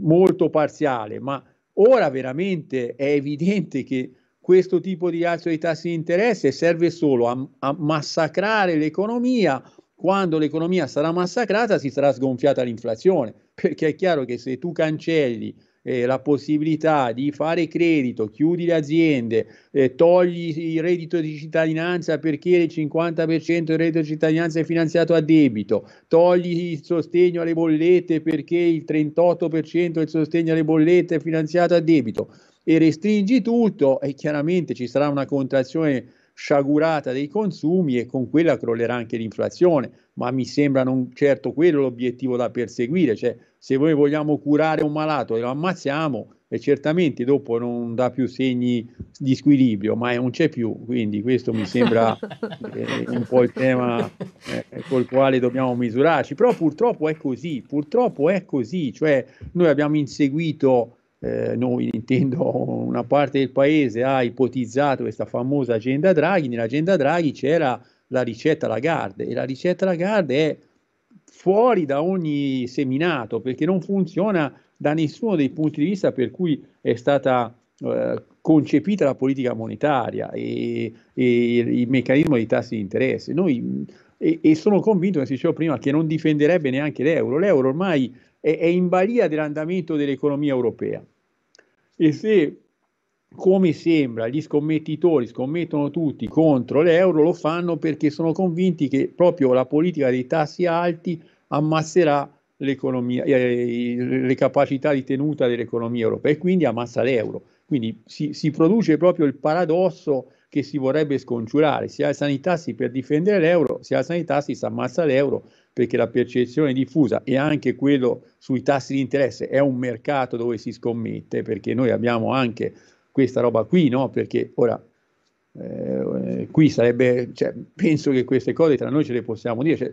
molto parziale, ma ora veramente è evidente che questo tipo di alzo dei tassi di interesse serve solo a, a massacrare l'economia, quando l'economia sarà massacrata si sarà sgonfiata l'inflazione, perché è chiaro che se tu cancelli eh, la possibilità di fare credito, chiudi le aziende, eh, togli il reddito di cittadinanza perché il 50% del reddito di cittadinanza è finanziato a debito, togli il sostegno alle bollette perché il 38% del sostegno alle bollette è finanziato a debito e restringi tutto e chiaramente ci sarà una contrazione sciagurata dei consumi e con quella crollerà anche l'inflazione, ma mi sembra non certo quello l'obiettivo da perseguire, cioè se noi vogliamo curare un malato e lo ammazziamo e certamente dopo non dà più segni di squilibrio, ma non c'è più, quindi questo mi sembra <laughs> eh, un po' il tema eh, col quale dobbiamo misurarci, però purtroppo è così, purtroppo è così, cioè noi abbiamo inseguito eh, noi <laughs> intendo una parte del paese, ha ipotizzato questa famosa agenda Draghi, nell'agenda Draghi c'era la ricetta Lagarde e la ricetta Lagarde è fuori da ogni seminato perché non funziona da nessuno dei punti di vista per cui è stata eh, concepita la politica monetaria e, e, il meccanismo dei tassi di interesse. Noi, e, e, sono convinto, come dicevo prima, che non difenderebbe neanche l'euro. L'euro ormai è, è in balia dell'andamento dell'economia europea. E se, come sembra, gli scommettitori scommettono tutti contro l'euro, lo fanno perché sono convinti che proprio la politica dei tassi alti ammasserà l'economia, eh, le capacità di tenuta dell'economia europea e quindi ammassa l'euro. Quindi si, si produce proprio il paradosso che si vorrebbe scongiurare. Si alzano i tassi per difendere l'euro, si alzano i tassi, si ammassa l'euro, perché la percezione diffusa e anche quello sui tassi di interesse è un mercato dove si scommette, perché noi abbiamo anche questa roba qui, no? Perché ora eh, qui sarebbe, cioè, penso che queste cose tra noi ce le possiamo dire, cioè,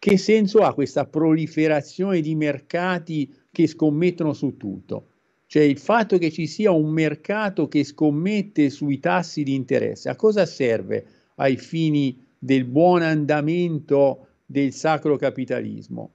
che senso ha questa proliferazione di mercati che scommettono su tutto? Cioè il fatto che ci sia un mercato che scommette sui tassi di interesse, a cosa serve ai fini del buon andamento del sacro capitalismo.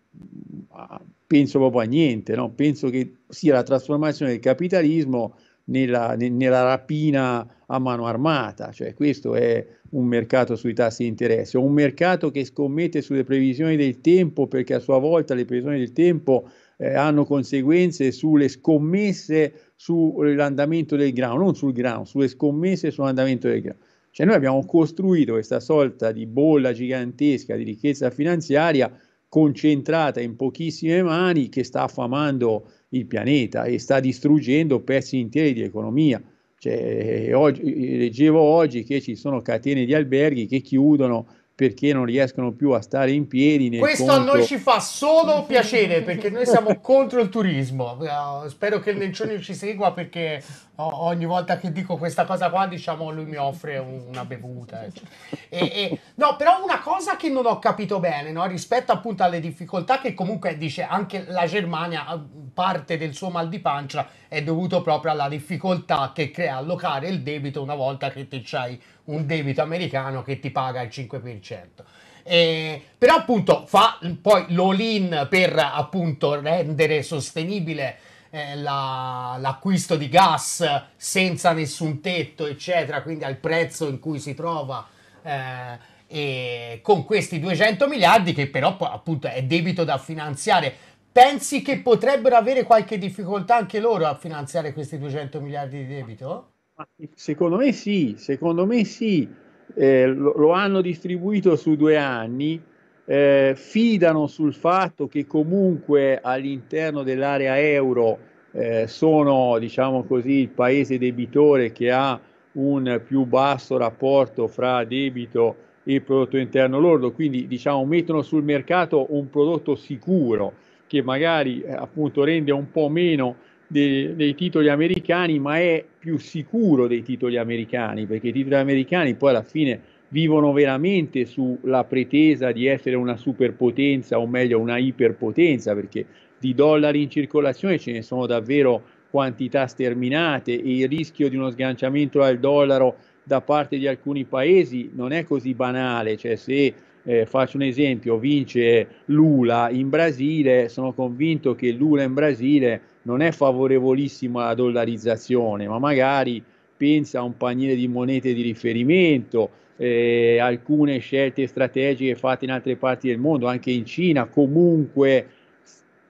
Penso proprio a niente, no? penso che sia la trasformazione del capitalismo nella, nella, rapina a mano armata, cioè questo è un mercato sui tassi di interesse, un mercato che scommette sulle previsioni del tempo perché a sua volta le previsioni del tempo eh, hanno conseguenze sulle scommesse sull'andamento eh, del grano, non sul grano, sulle scommesse sull'andamento del grano. Cioè noi abbiamo costruito questa sorta di bolla gigantesca di ricchezza finanziaria concentrata in pochissime mani che sta affamando il pianeta e sta distruggendo pezzi interi di economia. Cioè, eh, oggi, eh, leggevo oggi che ci sono catene di alberghi che chiudono perché non riescono più a stare in piedi. Questo conto... a noi ci fa solo piacere perché noi siamo contro il turismo. Eh, spero che il Lencioni ci segua perché oh, ogni volta che dico questa cosa qua, diciamo, lui mi offre una bevuta. E, e, no, però una cosa che non ho capito bene no, rispetto appunto alle difficoltà che comunque dice anche la Germania, parte del suo mal di pancia è dovuto proprio alla difficoltà che crea allocare il debito una volta che te c'hai un debito americano che ti paga il 5%. Eh, però appunto fa poi l'all-in per appunto rendere sostenibile eh, la, l'acquisto di gas senza nessun tetto, eccetera, quindi al prezzo in cui si trova. Eh, e con questi 200 miliardi che però appunto è debito da finanziare pensi che potrebbero avere qualche difficoltà anche loro a finanziare questi 200 miliardi di debito? Secondo me sì, secondo me sì. Eh, lo, lo, hanno distribuito su due anni, eh, fidano sul fatto che comunque all'interno dell'area euro eh, sono, diciamo così, il paese debitore che ha un più basso rapporto fra debito e prodotto interno lordo, quindi diciamo mettono sul mercato un prodotto sicuro che magari eh, appunto rende un po' meno dei, dei titoli americani, ma è più sicuro dei titoli americani, perché i titoli americani poi alla fine vivono veramente sulla pretesa di essere una superpotenza o meglio una iperpotenza, perché di dollari in circolazione ce ne sono davvero quantità sterminate e il rischio di uno sganciamento al dollaro da parte di alcuni paesi non è così banale, cioè se eh, faccio un esempio, vince Lula in Brasile, sono convinto che Lula in Brasile non è favorevolissimo alla dollarizzazione, ma magari pensa a un paniere di monete di riferimento, eh, alcune scelte strategiche fatte in altre parti del mondo, anche in Cina, comunque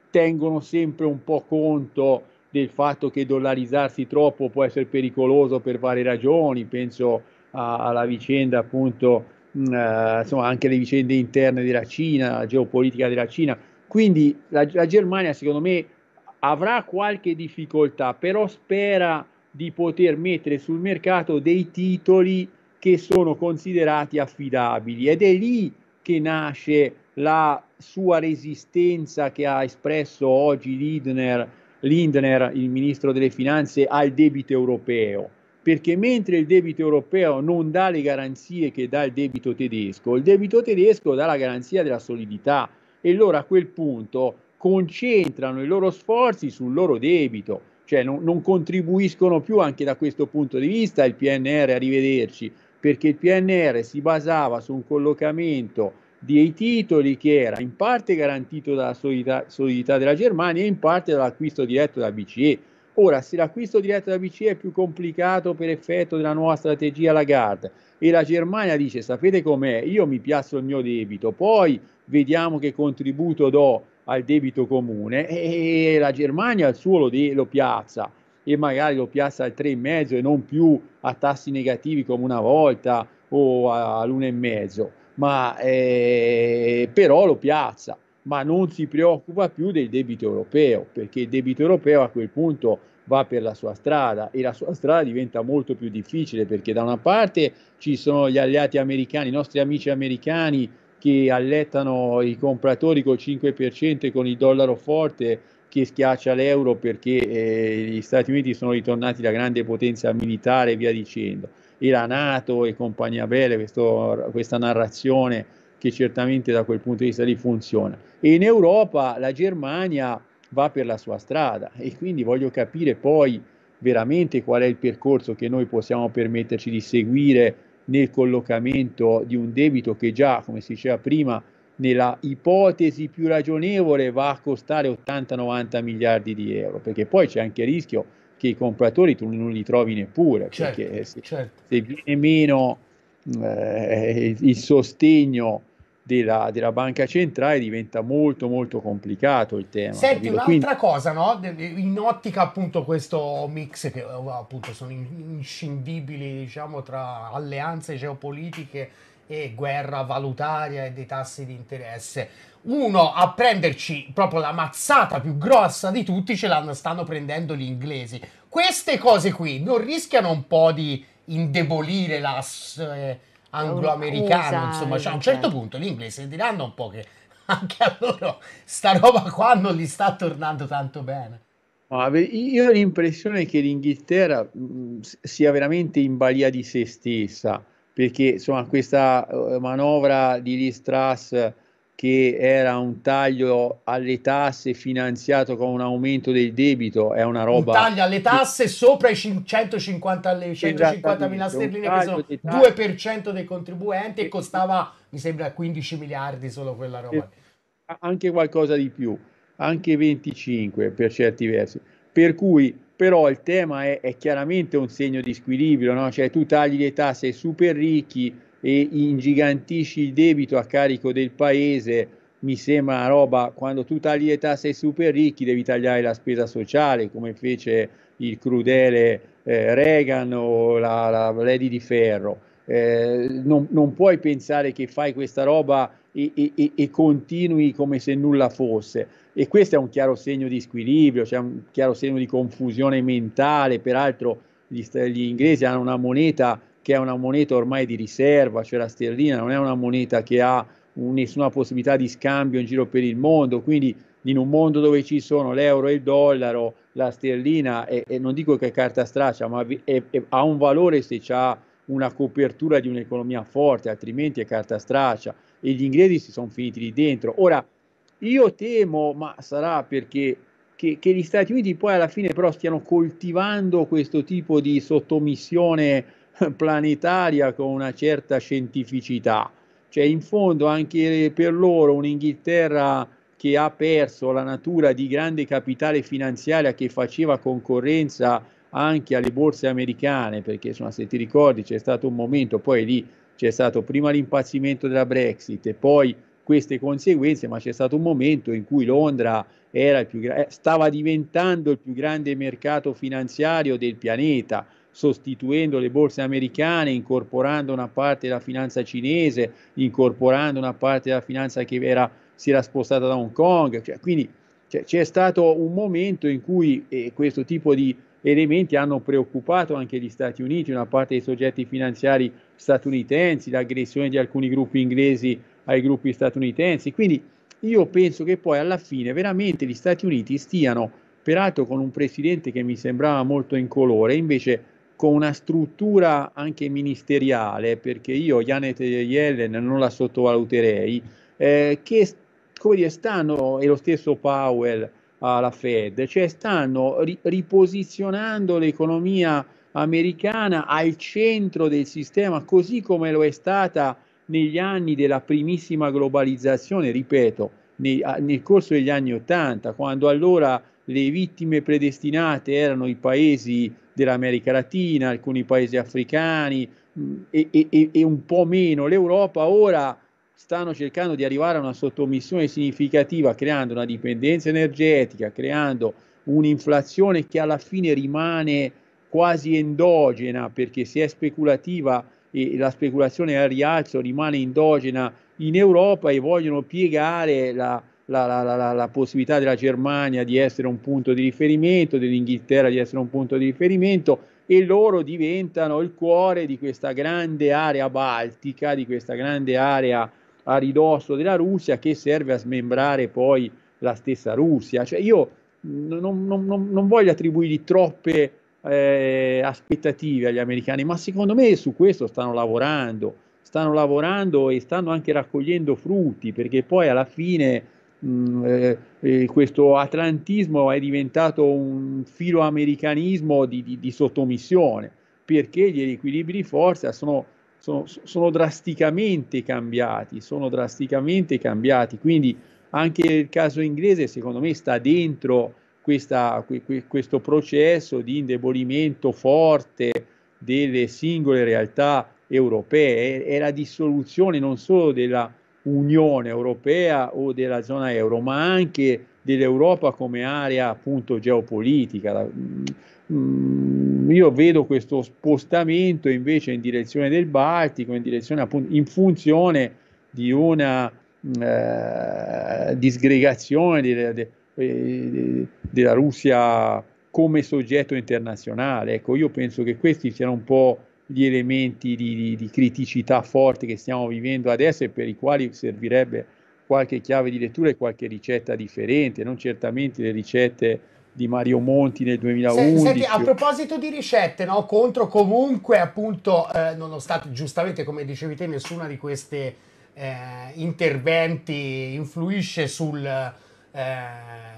tengono sempre un po' conto del fatto che dollarizzarsi troppo può essere pericoloso per varie ragioni, penso a, alla vicenda appunto, mh, mm, eh, insomma anche alle vicende interne della Cina, la geopolitica della Cina, quindi la, la Germania secondo me avrà qualche difficoltà, però spera di poter mettere sul mercato dei titoli che sono considerati affidabili ed è lì che nasce la sua resistenza che ha espresso oggi Lindner, Lindner, il ministro delle finanze, al debito europeo. Perché mentre il debito europeo non dà le garanzie che dà il debito tedesco, il debito tedesco dà la garanzia della solidità. E allora a quel punto concentrano i loro sforzi sul loro debito, cioè non, non, contribuiscono più anche da questo punto di vista il PNR arrivederci, perché il PNR si basava su un collocamento dei titoli che era in parte garantito dalla solidità, solidità della Germania e in parte dall'acquisto diretto da BCE. Ora, se l'acquisto diretto da BCE è più complicato per effetto della nuova strategia Lagarde e la Germania dice sapete com'è, io mi piazzo il mio debito, poi vediamo che contributo do al debito comune e la Germania il suo lo, de- lo piazza e magari lo piazza al 3,5 e non più a tassi negativi come una volta o all'1,5, ma eh, però lo piazza, ma non si preoccupa più del debito europeo, perché il debito europeo a quel punto va per la sua strada e la sua strada diventa molto più difficile perché da una parte ci sono gli alleati americani, i nostri amici americani che allettano i compratori col 5% con il dollaro forte che schiaccia l'euro perché eh, gli Stati Uniti sono ritornati la grande potenza militare e via dicendo. E la Nato e compagnia belle, questo, questa narrazione che certamente da quel punto di vista lì funziona. E in Europa la Germania va per la sua strada e quindi voglio capire poi veramente qual è il percorso che noi possiamo permetterci di seguire nel collocamento di un debito che già, come si diceva prima, nella ipotesi più ragionevole va a costare 80-90 miliardi di euro, perché poi c'è anche il rischio che i compratori tu non li trovi neppure, certo, perché se, certo. se viene meno eh, il sostegno della, della, banca centrale diventa molto molto complicato il tema. Senti, capito? un'altra Quindi... cosa, no? In ottica appunto questo mix che eh, oh, appunto sono inscindibili, diciamo, tra alleanze geopolitiche e guerra valutaria e dei tassi di interesse. Uno a prenderci proprio la mazzata più grossa di tutti ce la stanno prendendo gli inglesi. Queste cose qui non rischiano un po' di indebolire l'asse eh, angloamericano, insomma, cioè, a un certo punto gli inglesi diranno un po' che <laughs> anche a loro sta roba qua non gli sta tornando tanto bene. Io ho l'impressione che l'Inghilterra mm, sia veramente in balia di se stessa, perché insomma questa eh, manovra di Liz Truss che era un taglio alle tasse finanziato con un aumento del debito, è una roba... Un taglio alle tasse che... sopra i 150 esatto, mila sterline, che sono il 2% dei contribuenti e costava, mi sembra, 15 miliardi solo quella roba. Anche qualcosa di più, anche 25 per certi versi. Per cui, però, il tema è, è chiaramente un segno di squilibrio, no? cioè tu tagli le tasse ai super ricchi, e ingigantisci il debito a carico del paese, mi sembra una roba, quando tu tagli le tasse ai super ricchi devi tagliare la spesa sociale, come fece il crudele eh, Reagan o la, la Lady di Ferro. Eh, non, non, puoi pensare che fai questa roba e, e, e, continui come se nulla fosse. E questo è un chiaro segno di squilibrio, cioè un chiaro segno di confusione mentale. Peraltro gli, gli inglesi hanno una moneta che è una moneta ormai di riserva, cioè la sterlina non è una moneta che ha un, nessuna possibilità di scambio in giro per il mondo, quindi in un mondo dove ci sono l'euro e il dollaro, la sterlina, è, è, non dico che è carta straccia, ma è, ha un valore se ha una copertura di un'economia forte, altrimenti è carta straccia. E gli inglesi si sono finiti lì dentro. Ora, io temo, ma sarà perché che, che, gli Stati Uniti poi alla fine però stiano coltivando questo tipo di sottomissione <laughs> planetaria con una certa scientificità. Cioè, in fondo, anche per loro un'Inghilterra che ha perso la natura di grande capitale finanziaria che faceva concorrenza anche alle borse americane, perché insomma, se ti ricordi c'è stato un momento, poi lì c'è stato prima l'impazzimento della Brexit e poi queste conseguenze, ma c'è stato un momento in cui Londra più, eh, stava diventando il più grande mercato finanziario del pianeta sostituendo le borse americane, incorporando una parte della finanza cinese, incorporando una parte della finanza che era, si era spostata da Hong Kong. Cioè, quindi cioè, c'è stato un momento in cui eh, questo tipo di elementi hanno preoccupato anche gli Stati Uniti, una parte dei soggetti finanziari statunitensi, l'aggressione di alcuni gruppi inglesi ai gruppi statunitensi. Quindi io penso che poi alla fine veramente gli Stati Uniti stiano, peraltro con un presidente che mi sembrava molto incolore, invece con una struttura anche ministeriale, perché io Janet Yellen non la sottovaluterei, eh, che come dire, stanno, e lo stesso Powell alla Fed, cioè stanno ri- riposizionando l'economia americana al centro del sistema, così come lo è stata negli anni della primissima globalizzazione, ripeto, nei, nel corso degli anni Ottanta, quando allora le vittime predestinate erano i paesi dell'America Latina, alcuni paesi africani mm, e, e, e un po' meno l'Europa, ora stanno cercando di arrivare a una sottomissione significativa, creando una dipendenza energetica, creando un'inflazione che alla fine rimane quasi endogena, perché se è speculativa e la speculazione al rialzo rimane endogena in Europa e vogliono piegare la, la, la, la, la, possibilità della Germania di essere un punto di riferimento, dell'Inghilterra di essere un punto di riferimento e loro diventano il cuore di questa grande area baltica, di questa grande area a ridosso della Russia che serve a smembrare poi la stessa Russia. Cioè io non, non, non, non voglio attribuirgli troppe eh, aspettative agli americani, ma secondo me su questo stanno lavorando, stanno lavorando e stanno anche raccogliendo frutti perché poi alla fine Mm, eh, eh, questo atlantismo è diventato un filoamericanismo di, di, di sottomissione, perché gli equilibri di forza sono, sono, sono, drasticamente cambiati, sono drasticamente cambiati, quindi anche il caso inglese secondo me sta dentro questa, questo processo di indebolimento forte delle singole realtà europee, è, è la dissoluzione non solo della Unione Europea o della zona euro, ma anche dell'Europa come area appunto geopolitica. Mm, io vedo questo spostamento invece in direzione del Baltico, in direzione appunto in funzione di una eh, disgregazione della, eh, della Russia come soggetto internazionale. Ecco, io penso che questi siano un po' gli elementi di, di, di criticità forte che stiamo vivendo adesso e per i quali servirebbe qualche chiave di lettura e qualche ricetta differente, non certamente le ricette di Mario Monti nel 2011. Senti, a proposito di ricette, no? contro comunque appunto, eh, nonostante giustamente come dicevi te, nessuna di queste eh, interventi influisce sul... Eh,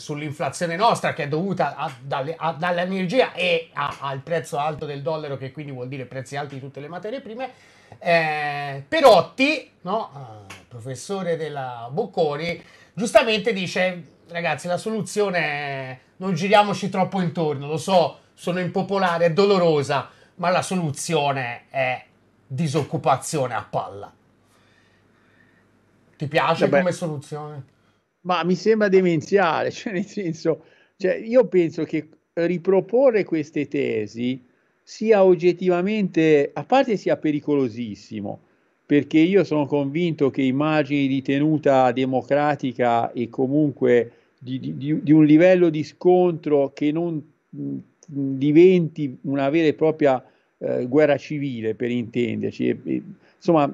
sull'inflazione nostra che è dovuta a, dalle, a, dall'energia e a, al prezzo alto del dollaro, che quindi vuol dire prezzi alti di tutte le materie prime. Eh, Perotti, no? uh, professore della Bocconi, giustamente dice, ragazzi, la soluzione è non giriamoci troppo intorno, lo so, sono impopolare, è dolorosa, ma la soluzione è disoccupazione a palla. Ti piace Vabbè. come soluzione? Ma mi sembra demenziale, <laughs> cioè nel senso, cioè io penso che riproporre queste tesi sia oggettivamente, a parte sia pericolosissimo, perché io sono convinto che immagini di tenuta democratica e comunque di, di, di un livello di scontro che non mh, diventi una vera e propria eh, guerra civile, per intenderci. E, e, insomma,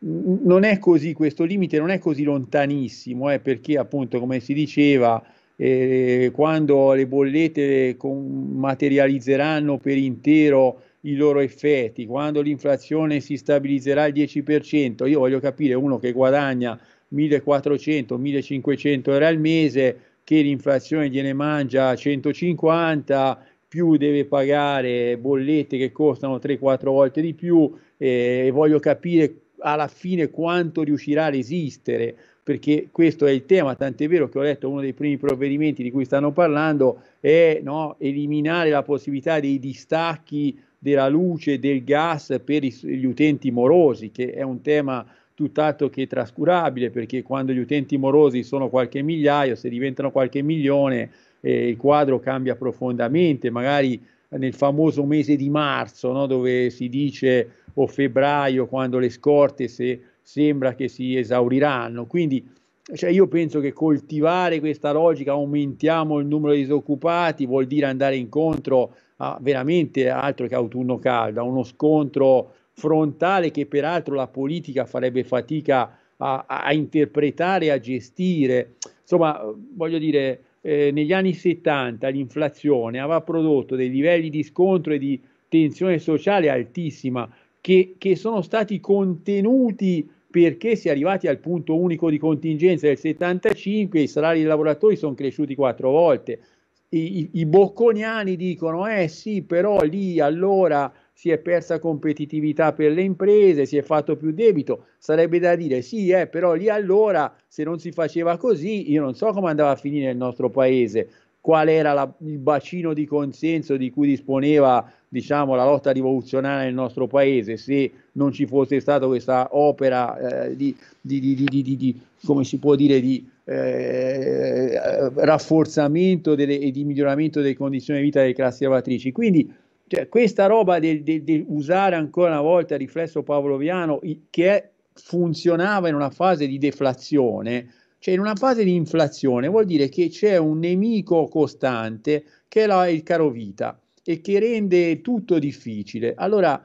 non è così, questo limite non è così lontanissimo, eh, perché appunto come si diceva, eh, quando le bollette con, materializzeranno per intero i loro effetti, quando l'inflazione si stabilizzerà al 10%, io voglio capire uno che guadagna 1400-1500 euro al mese, che l'inflazione gliene mangia 150, più deve pagare bollette che costano 3-4 volte di più, eh, e voglio capire alla fine quanto riuscirà a resistere, perché questo è il tema, tant'è vero che ho letto uno dei primi provvedimenti di cui stanno parlando è no, eliminare la possibilità dei distacchi della luce e del gas per gli utenti morosi, che è un tema tutt'altro che trascurabile, perché quando gli utenti morosi sono qualche migliaio, se diventano qualche milione, eh, il quadro cambia profondamente, magari nel famoso mese di marzo, no, dove si dice o febbraio, quando le scorte se sembra che si esauriranno. Quindi cioè io penso che coltivare questa logica, aumentiamo il numero di disoccupati, vuol dire andare incontro a veramente altro che autunno caldo, a uno scontro frontale che peraltro la politica farebbe fatica a, a interpretare, a gestire. Insomma, voglio dire, eh, negli anni 70 l'inflazione aveva prodotto dei livelli di scontro e di tensione sociale altissima che, che sono stati contenuti perché si è arrivati al punto unico di contingenza del 75, i salari dei lavoratori sono cresciuti quattro volte. I, i, bocconiani dicono, eh sì, però lì allora si è persa competitività per le imprese, si è fatto più debito, sarebbe da dire sì, eh, però lì allora se non si faceva così, io non so come andava a finire il nostro paese qual era la, il bacino di consenso di cui disponeva diciamo, la lotta rivoluzionaria nel nostro paese se non ci fosse stata questa opera eh, di, di, di, di, come si può dire, di eh, rafforzamento delle, e di miglioramento delle condizioni di vita delle classi lavoratrici. Quindi cioè, questa roba del, usare ancora una volta il riflesso pavloviano che funzionava in una fase di deflazione, cioè in una fase di inflazione vuol dire che c'è un nemico costante che è la, il caro vita e che rende tutto difficile. Allora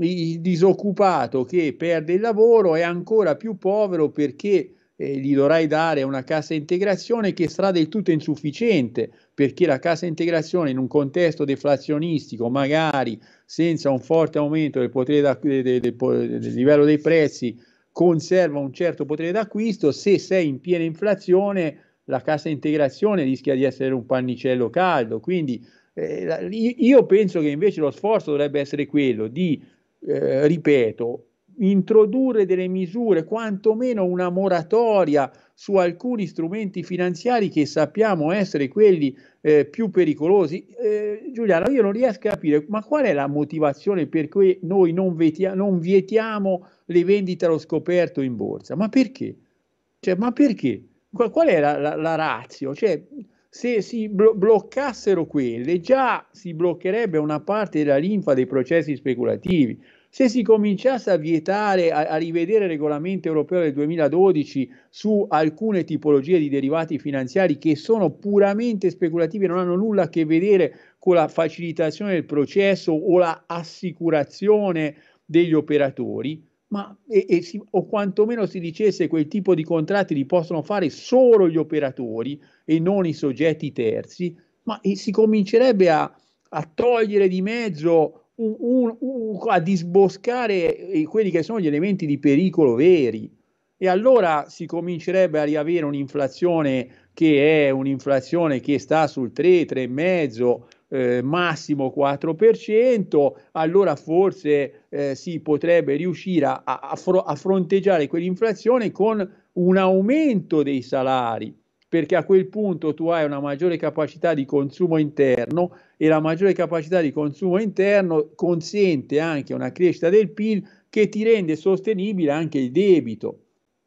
il disoccupato che perde il lavoro è ancora più povero perché eh, gli dovrai dare una cassa integrazione che sarà del tutto insufficiente perché la cassa integrazione in un contesto deflazionistico magari senza un forte aumento del, potere da, del, del, del livello dei prezzi conserva un certo potere d'acquisto, se sei in piena inflazione la cassa integrazione rischia di essere un pannicello caldo, quindi eh, io penso che invece lo sforzo dovrebbe essere quello di, eh, ripeto, introdurre delle misure, quantomeno una moratoria su alcuni strumenti finanziari che sappiamo essere quelli eh, più pericolosi. Eh, Giuliano, io non riesco a capire, ma qual è la motivazione per cui noi non, vetia- non vietiamo le vendite allo scoperto in borsa? Ma perché? Cioè, ma perché? Qual, qual è la, la, la razio? Cioè, se si blo- bloccassero quelle, già si bloccherebbe una parte della linfa dei processi speculativi se si cominciasse a vietare, a, a rivedere il regolamento europeo del 2012 su alcune tipologie di derivati finanziari che sono puramente speculativi, e non hanno nulla a che vedere con la facilitazione del processo o la assicurazione degli operatori, ma, e, e si, o quantomeno si dicesse quel tipo di contratti li possono fare solo gli operatori e non i soggetti terzi, ma si comincerebbe a, a togliere di mezzo un, un, un, a disboscare quelli che sono gli elementi di pericolo veri. E allora si comincerebbe a riavere un'inflazione che è un'inflazione che sta sul 3, 3,5, eh, massimo 4%, allora forse eh, si potrebbe riuscire a, a, fro- a fronteggiare quell'inflazione con un aumento dei salari perché a quel punto tu hai una maggiore capacità di consumo interno e la maggiore capacità di consumo interno consente anche una crescita del PIL che ti rende sostenibile anche il debito,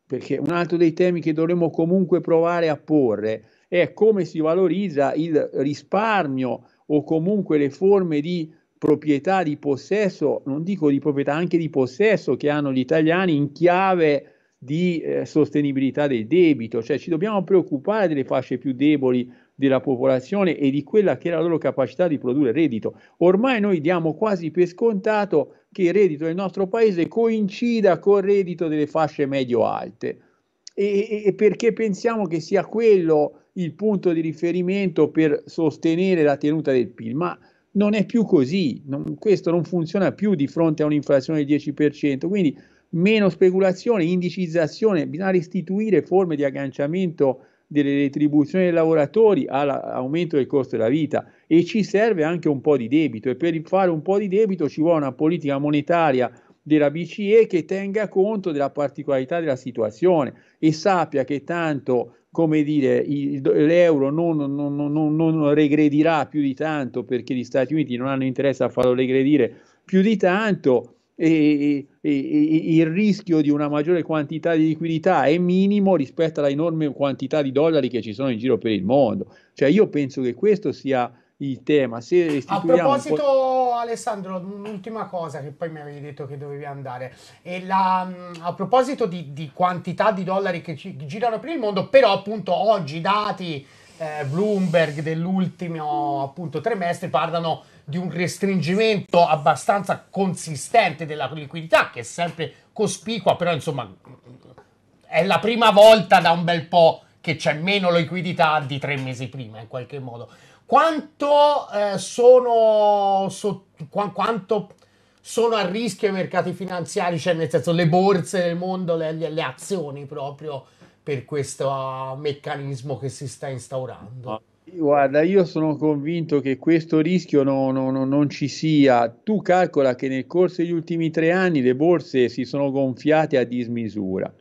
perché un altro dei temi che dovremmo comunque provare a porre è come si valorizza il risparmio o comunque le forme di proprietà, di possesso, non dico di proprietà, anche di possesso che hanno gli italiani in chiave di eh, sostenibilità del debito, cioè ci dobbiamo preoccupare delle fasce più deboli della popolazione e di quella che è la loro capacità di produrre reddito. Ormai noi diamo quasi per scontato che il reddito del nostro paese coincida col reddito delle fasce medio-alte e, e perché pensiamo che sia quello il punto di riferimento per sostenere la tenuta del PIL, ma non è più così, non, questo non funziona più di fronte a un'inflazione del 10%, quindi meno speculazione, indicizzazione, bisogna restituire forme di agganciamento delle retribuzioni dei lavoratori all'aumento del costo della vita e ci serve anche un po' di debito e per fare un po' di debito ci vuole una politica monetaria della BCE che tenga conto della particolarità della situazione e sappia che tanto come dire, il, l'euro non, non, non, non, regredirà più di tanto perché gli Stati Uniti non hanno interesse a farlo regredire più di tanto e, e, e, il rischio di una maggiore quantità di liquidità è minimo rispetto alla enorme quantità di dollari che ci sono in giro per il mondo. Cioè io penso che questo sia il tema. Se A proposito, Alessandro, un'ultima cosa che poi mi avevi detto che dovevi andare. La, mm, a proposito di, di, quantità di dollari che ci, girano per il mondo, però appunto oggi i dati eh, Bloomberg dell'ultimo appunto trimestre parlano di un restringimento abbastanza consistente della liquidità, che è sempre cospicua, però insomma è la prima volta da un bel po' che c'è meno liquidità di tre mesi prima, in qualche modo. Quanto, eh, sono, so, qu- quanto sono a rischio i mercati finanziari, cioè nel senso le borse del mondo, le, le azioni proprio per questo meccanismo che si sta instaurando? Ah, Guarda, io sono convinto che questo rischio no, no, no, non ci sia. Tu calcola che nel corso degli ultimi tre anni le borse si sono gonfiate a dismisura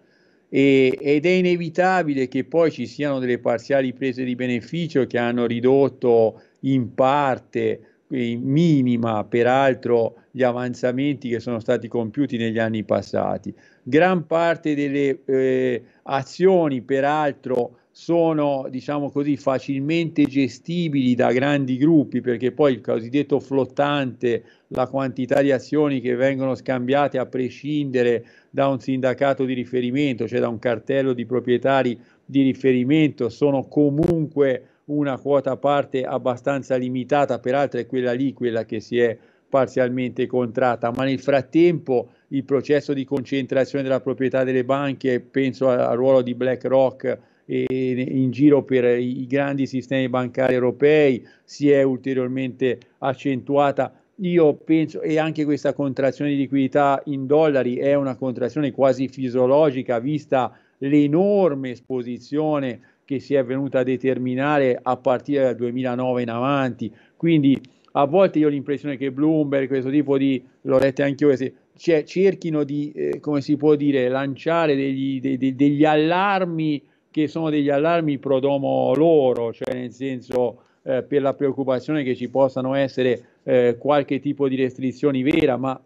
e, ed è inevitabile che poi ci siano delle parziali prese di beneficio che hanno ridotto in parte, in minima peraltro, gli avanzamenti che sono stati compiuti negli anni passati. Gran parte delle eh, azioni peraltro sono diciamo così, facilmente gestibili da grandi gruppi perché poi il cosiddetto flottante, la quantità di azioni che vengono scambiate a prescindere da un sindacato di riferimento, cioè da un cartello di proprietari di riferimento, sono comunque una quota parte abbastanza limitata, peraltro è quella lì quella che si è parzialmente contratta, ma nel frattempo il processo di concentrazione della proprietà delle banche, penso al ruolo di BlackRock in giro per i grandi sistemi bancari europei si è ulteriormente accentuata. Io penso, e anche questa contrazione di liquidità in dollari è una contrazione quasi fisiologica, vista l'enorme esposizione che si è venuta a determinare a partire dal 2009 in avanti. Quindi a volte io ho l'impressione che Bloomberg, questo tipo di, l'ho letto anche io, cioè, cerchino di, eh, come si può dire, lanciare degli, de, de, degli allarmi che sono degli allarmi pro domo loro, cioè nel senso eh, per la preoccupazione che ci possano essere eh, qualche tipo di restrizioni vera, ma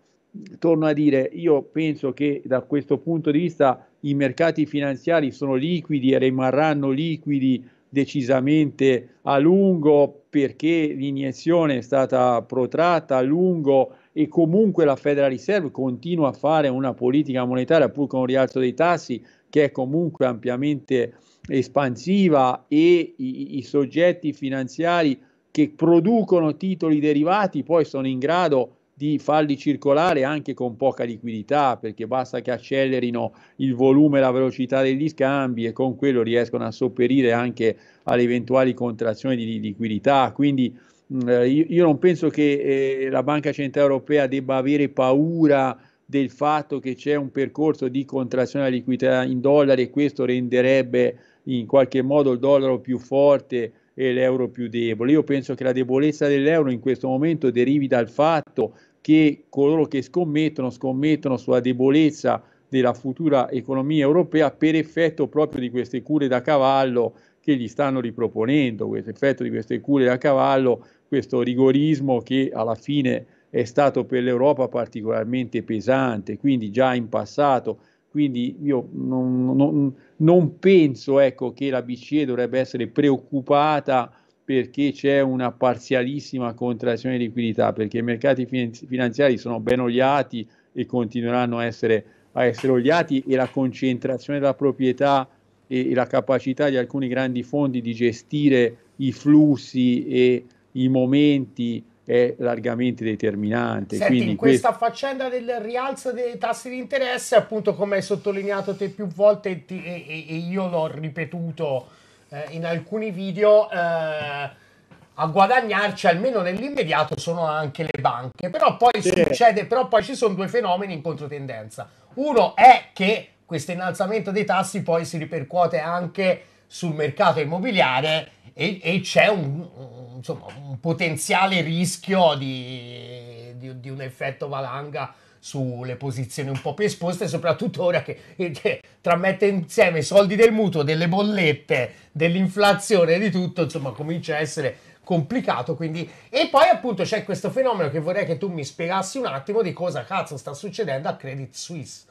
torno a dire, io penso che da questo punto di vista i mercati finanziari sono liquidi e rimarranno liquidi decisamente a lungo perché l'iniezione è stata protratta a lungo e comunque la Federal Reserve continua a fare una politica monetaria pur con un rialzo dei tassi che è comunque ampiamente espansiva e i, i soggetti finanziari che producono titoli derivati poi sono in grado di farli circolare anche con poca liquidità, perché basta che accelerino il volume e la velocità degli scambi e con quello riescono a sopperire anche alle eventuali contrazioni di liquidità. Quindi mh, io non penso che eh, la Banca Centrale Europea debba avere paura del fatto che c'è un percorso di contrazione della liquidità in dollari e questo renderebbe in qualche modo il dollaro più forte e l'euro più debole. Io penso che la debolezza dell'euro in questo momento derivi dal fatto che coloro che scommettono scommettono sulla debolezza della futura economia europea per effetto proprio di queste cure da cavallo che gli stanno riproponendo, questo effetto di queste cure da cavallo, questo rigorismo che alla fine è stato per l'Europa particolarmente pesante, quindi già in passato, quindi io non, non, non penso ecco, che la BCE dovrebbe essere preoccupata perché c'è una parzialissima contrazione di liquidità, perché i mercati finanziari sono ben oliati e continueranno a essere, a essere oliati e la concentrazione della proprietà e, e la capacità di alcuni grandi fondi di gestire i flussi e i momenti è largamente determinante. Senti, Quindi in questa questo... faccenda del rialzo dei tassi di interesse, appunto come hai sottolineato te più volte e, e, e io l'ho ripetuto eh, in alcuni video, eh, a guadagnarci almeno nell'immediato sono anche le banche, però poi sì. succede, però poi ci sono due fenomeni in controtendenza. Uno è che questo innalzamento dei tassi poi si ripercuote anche sul mercato immobiliare e, e c'è un, insomma, un, potenziale rischio di, di, di un effetto valanga sulle posizioni un po' più esposte, soprattutto ora che, eh, che cioè, tra mettere insieme i soldi del mutuo, delle bollette, dell'inflazione e di tutto, insomma, comincia a essere complicato. Quindi... E poi appunto c'è questo fenomeno che vorrei che tu mi spiegassi un attimo di cosa cazzo sta succedendo a Credit Suisse,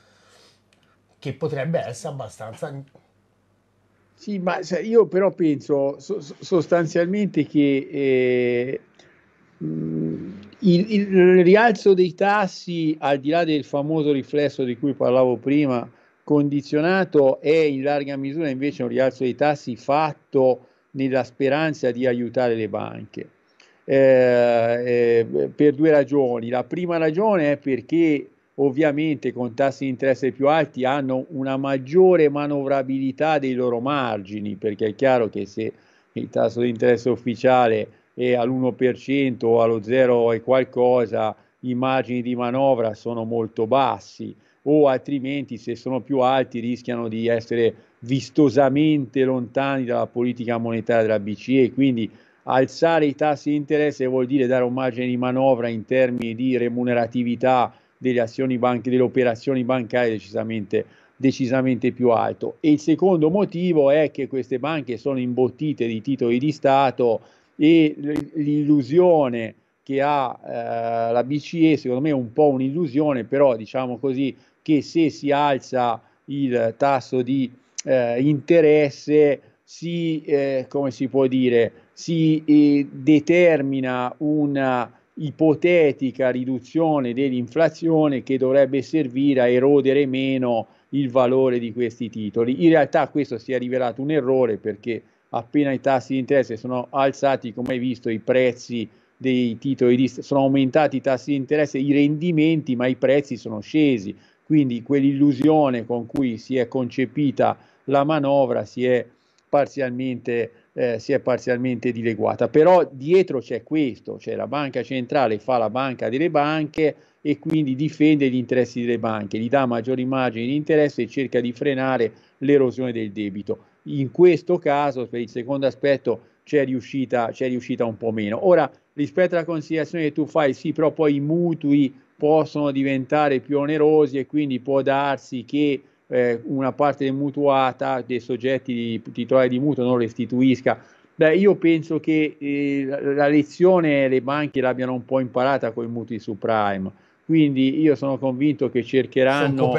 che potrebbe essere abbastanza sì, ma io però penso sostanzialmente che eh, il, il, rialzo dei tassi, al di là del famoso riflesso di cui parlavo prima, condizionato, è in larga misura invece un rialzo dei tassi fatto nella speranza di aiutare le banche. Eh, eh, per due ragioni. La prima ragione è perché ovviamente con tassi di interesse più alti hanno una maggiore manovrabilità dei loro margini, perché è chiaro che se il tasso di interesse ufficiale è all'1% o allo 0 e qualcosa, i margini di manovra sono molto bassi o altrimenti se sono più alti rischiano di essere vistosamente lontani dalla politica monetaria della BCE, quindi alzare i tassi di interesse vuol dire dare un margine di manovra in termini di remuneratività delle azioni banche, delle operazioni bancarie decisamente, decisamente più alto. E il secondo motivo è che queste banche sono imbottite di titoli di Stato e l'illusione che ha eh, la BCE, secondo me è un po' un'illusione, però diciamo così che se si alza il tasso di eh, interesse si, eh, come si può dire, si eh, determina una ipotetica riduzione dell'inflazione che dovrebbe servire a erodere meno il valore di questi titoli. In realtà questo si è rivelato un errore perché appena i tassi di interesse sono alzati, come hai visto, i prezzi dei titoli di, sono aumentati i tassi di interesse, i rendimenti, ma i prezzi sono scesi. Quindi quell'illusione con cui si è concepita la manovra si è parzialmente eh, si è parzialmente dileguata. Però dietro c'è questo, cioè la banca centrale fa la banca delle banche e quindi difende gli interessi delle banche, gli dà maggiori margini di interesse e cerca di frenare l'erosione del debito. In questo caso, per il secondo aspetto, c'è riuscita, c'è riuscita un po' meno. Ora, rispetto alla considerazione che tu fai, sì, però poi i mutui possono diventare più onerosi e quindi può darsi che eh, una parte mutuata dei soggetti titolari di mutuo non restituisca. Beh, io penso che eh, la lezione le banche l'abbiano un po' imparata con i mutui subprime, quindi io sono convinto che cercheranno...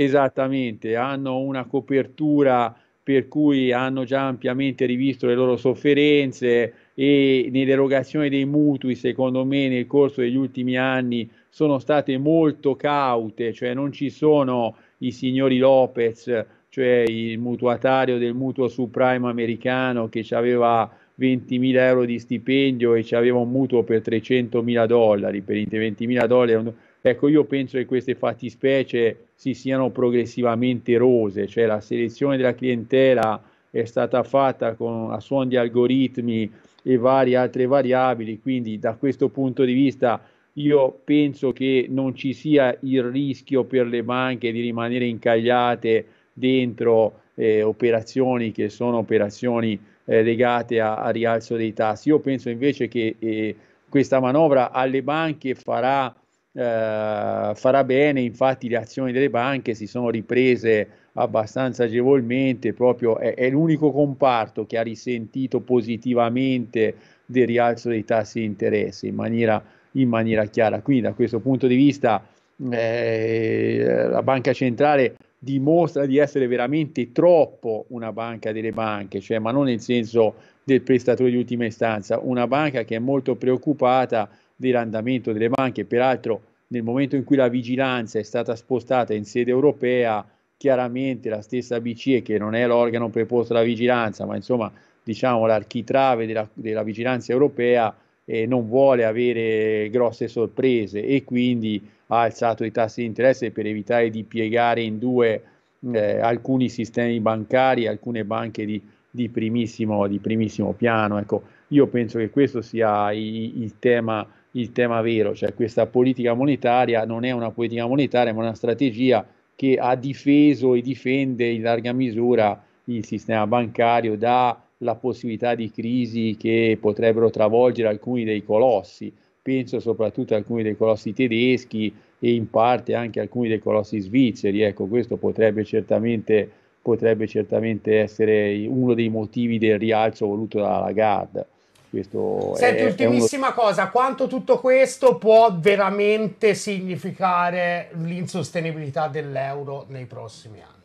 Esattamente, hanno una copertura per cui hanno già ampiamente rivisto le loro sofferenze e nell'erogazione dei mutui, secondo me, nel corso degli ultimi anni sono state molto caute, cioè non ci sono i signori Lopez, cioè il mutuatario del mutuo subprime americano che aveva 20.000 euro di stipendio e aveva un mutuo per 300.000 dollari, per 20.000 dollari. Ecco, io penso che queste fattispecie si siano progressivamente erose, cioè la selezione della clientela è stata fatta con, a suon di algoritmi e varie altre variabili, quindi da questo punto di vista io penso che non ci sia il rischio per le banche di rimanere incagliate dentro eh, operazioni che sono operazioni eh, legate al rialzo dei tassi. Io penso invece che eh, questa manovra alle banche farà, eh, farà bene, infatti le azioni delle banche si sono riprese abbastanza agevolmente, proprio è, è, l'unico comparto che ha risentito positivamente del rialzo dei tassi di interesse in maniera in maniera chiara. Quindi da questo punto di vista eh, la banca centrale dimostra di essere veramente troppo una banca delle banche, cioè, ma non nel senso del prestatore di ultima istanza, una banca che è molto preoccupata dell'andamento delle banche, peraltro nel momento in cui la vigilanza è stata spostata in sede europea, chiaramente la stessa BCE, che non è l'organo preposto alla vigilanza, ma insomma diciamo l'architrave della, della vigilanza europea, eh, non vuole avere grosse sorprese e quindi ha alzato i tassi di interesse per evitare di piegare in due eh, alcuni sistemi bancari, alcune banche di, di, primissimo, di primissimo, piano. Ecco, io penso che questo sia i, il, tema, il tema vero, cioè questa politica monetaria non è una politica monetaria ma una strategia che ha difeso e difende in larga misura il sistema bancario da la possibilità di crisi che potrebbero travolgere alcuni dei colossi, penso soprattutto a alcuni dei colossi tedeschi e in parte anche alcuni dei colossi svizzeri, ecco questo potrebbe certamente, potrebbe certamente essere uno dei motivi del rialzo voluto dalla Lagarde. Questo Senti, è, ultimissima è uno... cosa, quanto tutto questo può veramente significare l'insostenibilità dell'euro nei prossimi anni?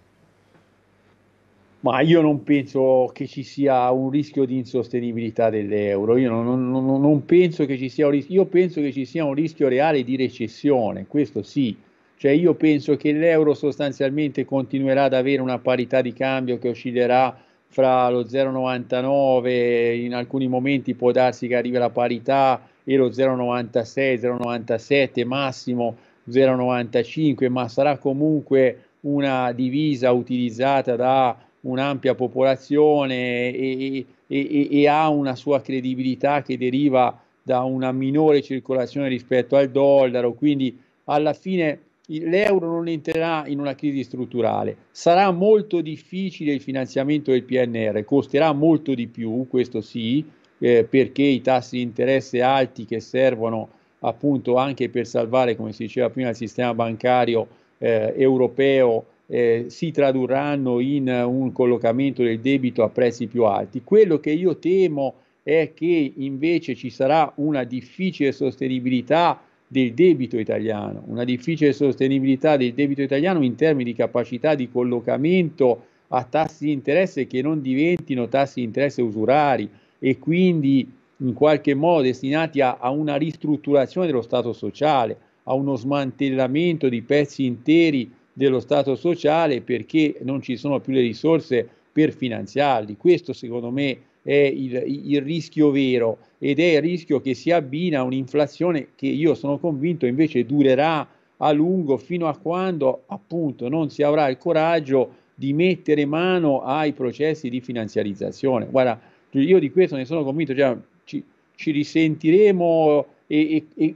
Ma io non penso che ci sia un rischio di insostenibilità dell'euro, io non, non, non penso che ci sia un rischio, io penso che ci sia un rischio reale di recessione, questo sì, cioè io penso che l'euro sostanzialmente continuerà ad avere una parità di cambio che oscillerà fra lo 0,99, in alcuni momenti può darsi che arrivi alla parità e lo 0,96, 0,97 massimo 0,95, ma sarà comunque una divisa utilizzata da un'ampia popolazione e, e, e, ha una sua credibilità che deriva da una minore circolazione rispetto al dollaro, quindi alla fine l'euro non entrerà in una crisi strutturale. Sarà molto difficile il finanziamento del PNR, costerà molto di più, questo sì, eh, perché i tassi di interesse alti che servono appunto anche per salvare, come si diceva prima, il sistema bancario eh, europeo eh, si tradurranno in un collocamento del debito a prezzi più alti. Quello che io temo è che invece ci sarà una difficile sostenibilità del debito italiano, una difficile sostenibilità del debito italiano in termini di capacità di collocamento a tassi di interesse che non diventino tassi di interesse usurari e quindi in qualche modo destinati a, a una ristrutturazione dello Stato sociale, a uno smantellamento di pezzi interi dello Stato sociale perché non ci sono più le risorse per finanziarli. Questo secondo me è il, il rischio vero ed è il rischio che si abbina a un'inflazione che io sono convinto invece durerà a lungo fino a quando appunto non si avrà il coraggio di mettere mano ai processi di finanziarizzazione. Guarda, io di questo ne sono convinto, cioè, ci, ci, risentiremo e, e, e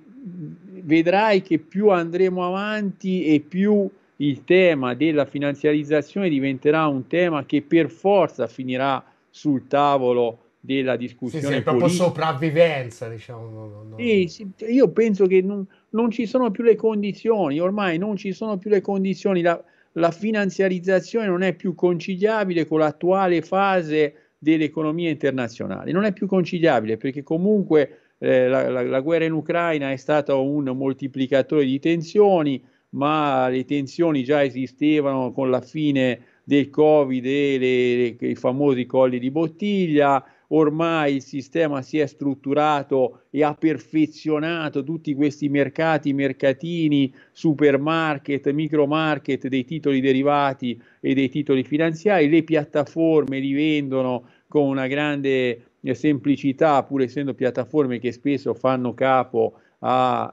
vedrai che più andremo avanti e più il tema della finanziarizzazione diventerà un tema che per forza finirà sul tavolo della discussione. Sì, sì, è proprio sopravvivenza, diciamo. Non, non... Sì, io penso che non, non, ci sono più le condizioni, ormai non ci sono più le condizioni, la, la finanziarizzazione non è più conciliabile con l'attuale fase dell'economia internazionale, non è più conciliabile perché comunque eh, la, la, la guerra in Ucraina è stata un moltiplicatore di tensioni, ma le tensioni già esistevano con la fine del Covid e le, le, i famosi colli di bottiglia. Ormai il sistema si è strutturato e ha perfezionato tutti questi mercati, mercatini, supermarket, micromarket dei titoli derivati e dei titoli finanziari. Le piattaforme li vendono con una grande eh, semplicità, pur essendo piattaforme che spesso fanno capo a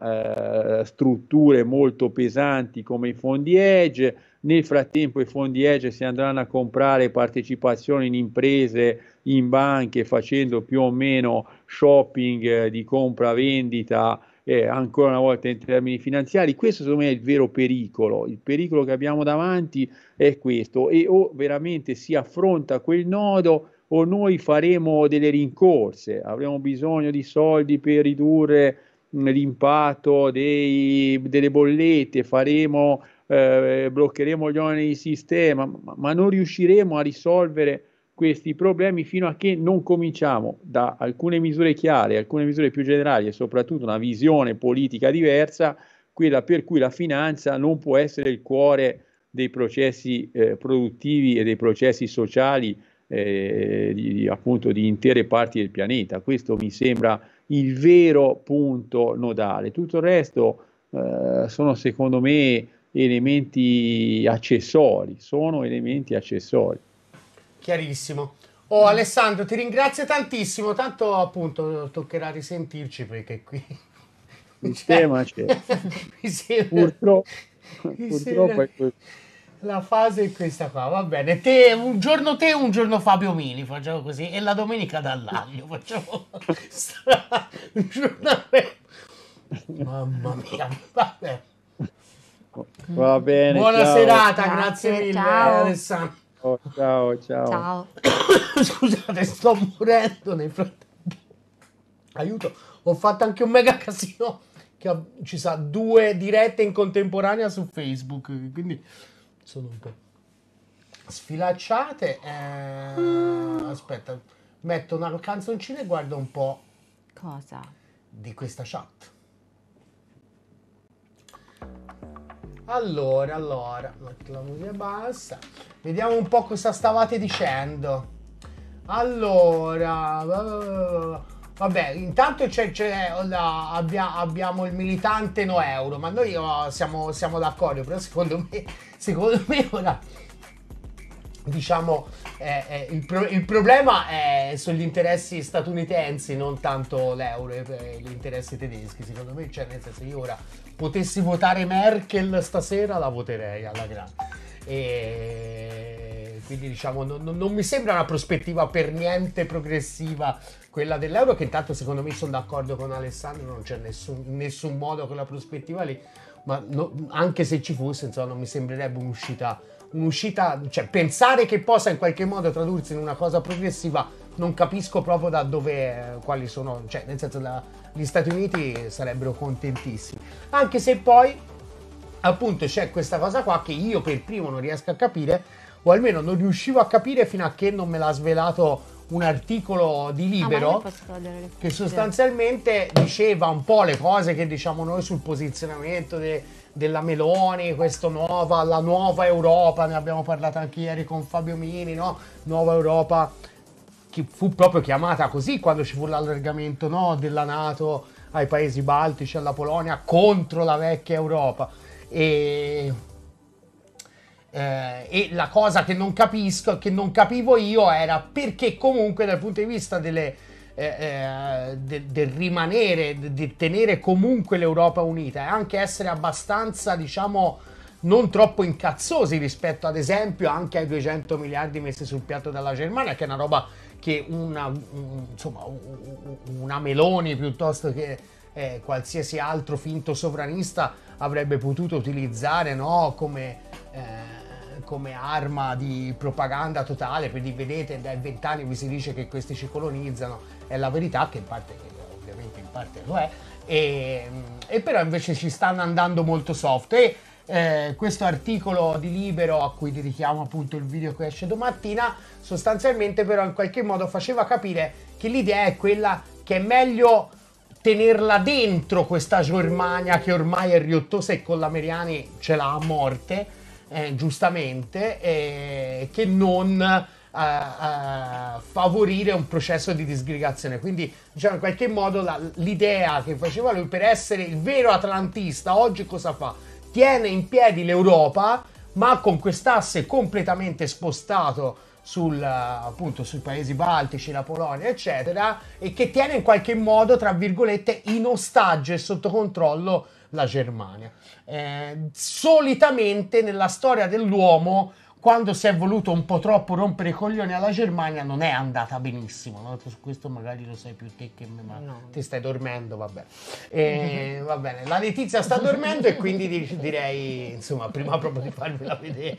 eh, strutture molto pesanti come i fondi edge, nel frattempo i fondi edge si andranno a comprare partecipazioni in imprese, in banche, facendo più o meno shopping eh, di compra-vendita eh, ancora una volta in termini finanziari. Questo secondo me è il vero pericolo. Il pericolo che abbiamo davanti è questo e o veramente si affronta quel nodo o noi faremo delle rincorse, avremo bisogno di soldi per ridurre l'impatto dei, delle bollette, faremo, eh, bloccheremo gli oneri di sistema, ma, ma non riusciremo a risolvere questi problemi fino a che non cominciamo da alcune misure chiare, alcune misure più generali e soprattutto una visione politica diversa, quella per cui la finanza non può essere il cuore dei processi eh, produttivi e dei processi sociali eh, di, appunto di intere parti del pianeta. Questo mi sembra il vero punto nodale. Tutto il resto eh, sono secondo me elementi accessori, sono elementi accessori. Chiarissimo. Oh Alessandro, ti ringrazio tantissimo, tanto appunto toccherà risentirci perché qui... Il cioè, tema c'è. <laughs> Purtroppo, purtroppo è così la fase è questa qua, va bene. Te, un giorno te, un giorno Fabio Mini, facciamo così. E la domenica dall'aglio, <laughs> facciamo stra... un giorno... Mamma mia, vabbè. Va bene. Buona ciao. serata, ciao, grazie mille ciao. Alessandro. Oh, ciao, ciao. ciao. <coughs> Scusate, sto morendo nel frattempo. Aiuto, ho fatto anche un mega casino che ci sa due dirette in contemporanea su Facebook, quindi sono un po' sfilacciate. Eh, Aspetta, metto una canzoncina e guardo un po'. Cosa? Di questa chat. Allora, allora, la musica bassa. Vediamo un po' cosa stavate dicendo. Allora, eh, vabbè, intanto c'è, c'è la, abbia, abbiamo il militante no euro, ma noi oh, siamo, siamo d'accordo, però secondo me secondo me ora diciamo eh, eh, il, pro- il, problema è, sugli interessi statunitensi non tanto l'euro e eh, gli interessi tedeschi secondo me cioè nel senso io ora potessi votare Merkel stasera la voterei alla grande e quindi diciamo non, non, non mi sembra una prospettiva per niente progressiva quella dell'euro che intanto secondo me sono d'accordo con Alessandro non c'è nessun, nessun modo con la prospettiva lì ma no, anche se ci fosse, insomma, non mi sembrerebbe un'uscita, un'uscita, cioè pensare che possa in qualche modo tradursi in una cosa progressiva, non capisco proprio da dove, quali sono, cioè nel senso la, gli Stati Uniti sarebbero contentissimi, anche se poi appunto c'è questa cosa qua che io per primo non riesco a capire, o almeno non riuscivo a capire fino a che non me l'ha svelato un articolo di ah, Libero ah, che sostanzialmente diceva un po' le cose che diciamo noi sul posizionamento de, della Meloni, questa nuova, la nuova Europa, ne abbiamo parlato anche ieri con Fabio Mini, no? Nuova Europa che fu proprio chiamata così quando ci fu l'allargamento no? della Nato ai paesi baltici, alla Polonia contro la vecchia Europa. E eh, e la cosa che non capisco, che non capivo io, era perché comunque dal punto di vista delle, eh, eh, del de rimanere, del de tenere comunque l'Europa unita e anche essere abbastanza, diciamo, non troppo incazzosi rispetto ad esempio anche ai 200 miliardi messi sul piatto dalla Germania, che è una roba che una, insomma, una Meloni piuttosto che eh, qualsiasi altro finto sovranista avrebbe potuto utilizzare no? come... Eh, come arma di propaganda totale, quindi vedete da vent'anni vi si dice che questi ci colonizzano, è la verità che in parte, ovviamente in parte lo è, e, e però invece ci stanno andando molto soft. E, eh, questo articolo di Libero a cui dedichiamo appunto il video che esce domattina sostanzialmente però in qualche modo faceva capire che l'idea è quella che è meglio tenerla dentro questa Germania che ormai è riottosa e con l'Ameriani ce l'ha a morte eh, giustamente, eh, che non eh, eh, favorire un processo di disgregazione. Quindi, diciamo, in qualche modo la, l'idea che faceva lui per essere il vero atlantista oggi cosa fa? Tiene in piedi l'Europa, ma con quest'asse completamente spostato sul, appunto, sui paesi baltici, la Polonia, eccetera, e che tiene in qualche modo, tra virgolette, in ostaggio e sotto controllo la Germania eh, solitamente nella storia dell'uomo quando si è voluto un po' troppo rompere i coglioni alla Germania non è andata benissimo. No? Su questo magari lo sai più te che me, ma no. te stai dormendo, vabbè. E, eh, <laughs> va bene, la Letizia sta dormendo e quindi direi, insomma, prima proprio di farvela vedere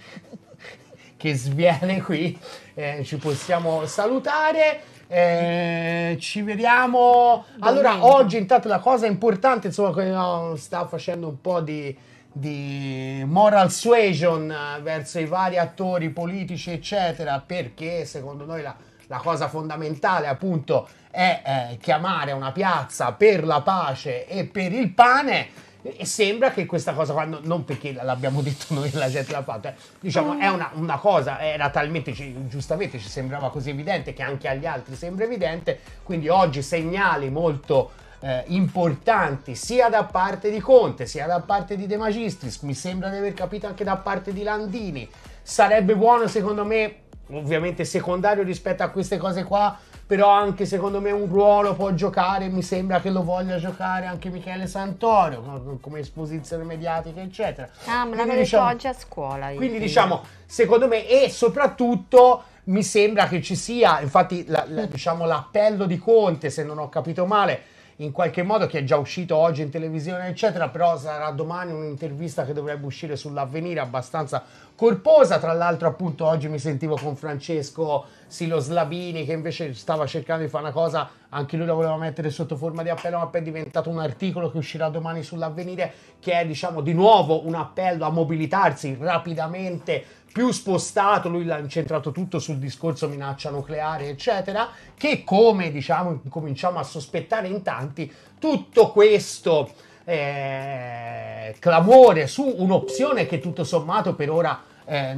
che sviene qui, eh, ci possiamo salutare. Eh, ci vediamo. Allora, oggi intanto la cosa importante, insomma, che no, sta facendo un po' di, di moral suasion verso i vari attori politici, eccetera, perché secondo noi la, la cosa fondamentale, appunto, è eh, chiamare una piazza per la pace e per il pane. E sembra che questa cosa qua, non perché l'abbiamo detto noi, la gente l'ha fatta, eh, diciamo è una, una, cosa, era talmente, giustamente ci sembrava così evidente che anche agli altri sembra evidente, quindi oggi segnali molto eh, importanti sia da parte di Conte sia da parte di De Magistris, mi sembra di aver capito anche da parte di Landini, sarebbe buono secondo me, ovviamente secondario rispetto a queste cose qua, però anche secondo me un ruolo può giocare, mi sembra che lo voglia giocare anche Michele Santorio, come esposizione mediatica, eccetera. Ah, me l'avevo diciamo, oggi a scuola. quindi io. diciamo, secondo me, e soprattutto mi sembra che ci sia, infatti la, la, mm. diciamo, l'appello di Conte, se non ho capito male, in qualche modo che è già uscito oggi in televisione, eccetera, però sarà domani un'intervista che dovrebbe uscire sull'avvenire abbastanza corposa, tra l'altro appunto oggi mi sentivo con Francesco Silo Slavini che invece stava cercando di fare una cosa, anche lui la voleva mettere sotto forma di appello, ma poi è diventato un articolo che uscirà domani sull'avvenire, che è diciamo di nuovo un appello a mobilitarsi rapidamente, più spostato, lui l'ha incentrato tutto sul discorso minaccia nucleare, eccetera, che come diciamo cominciamo a sospettare in tanti, tutto questo... Eh, clamore su un'opzione che tutto sommato per ora eh,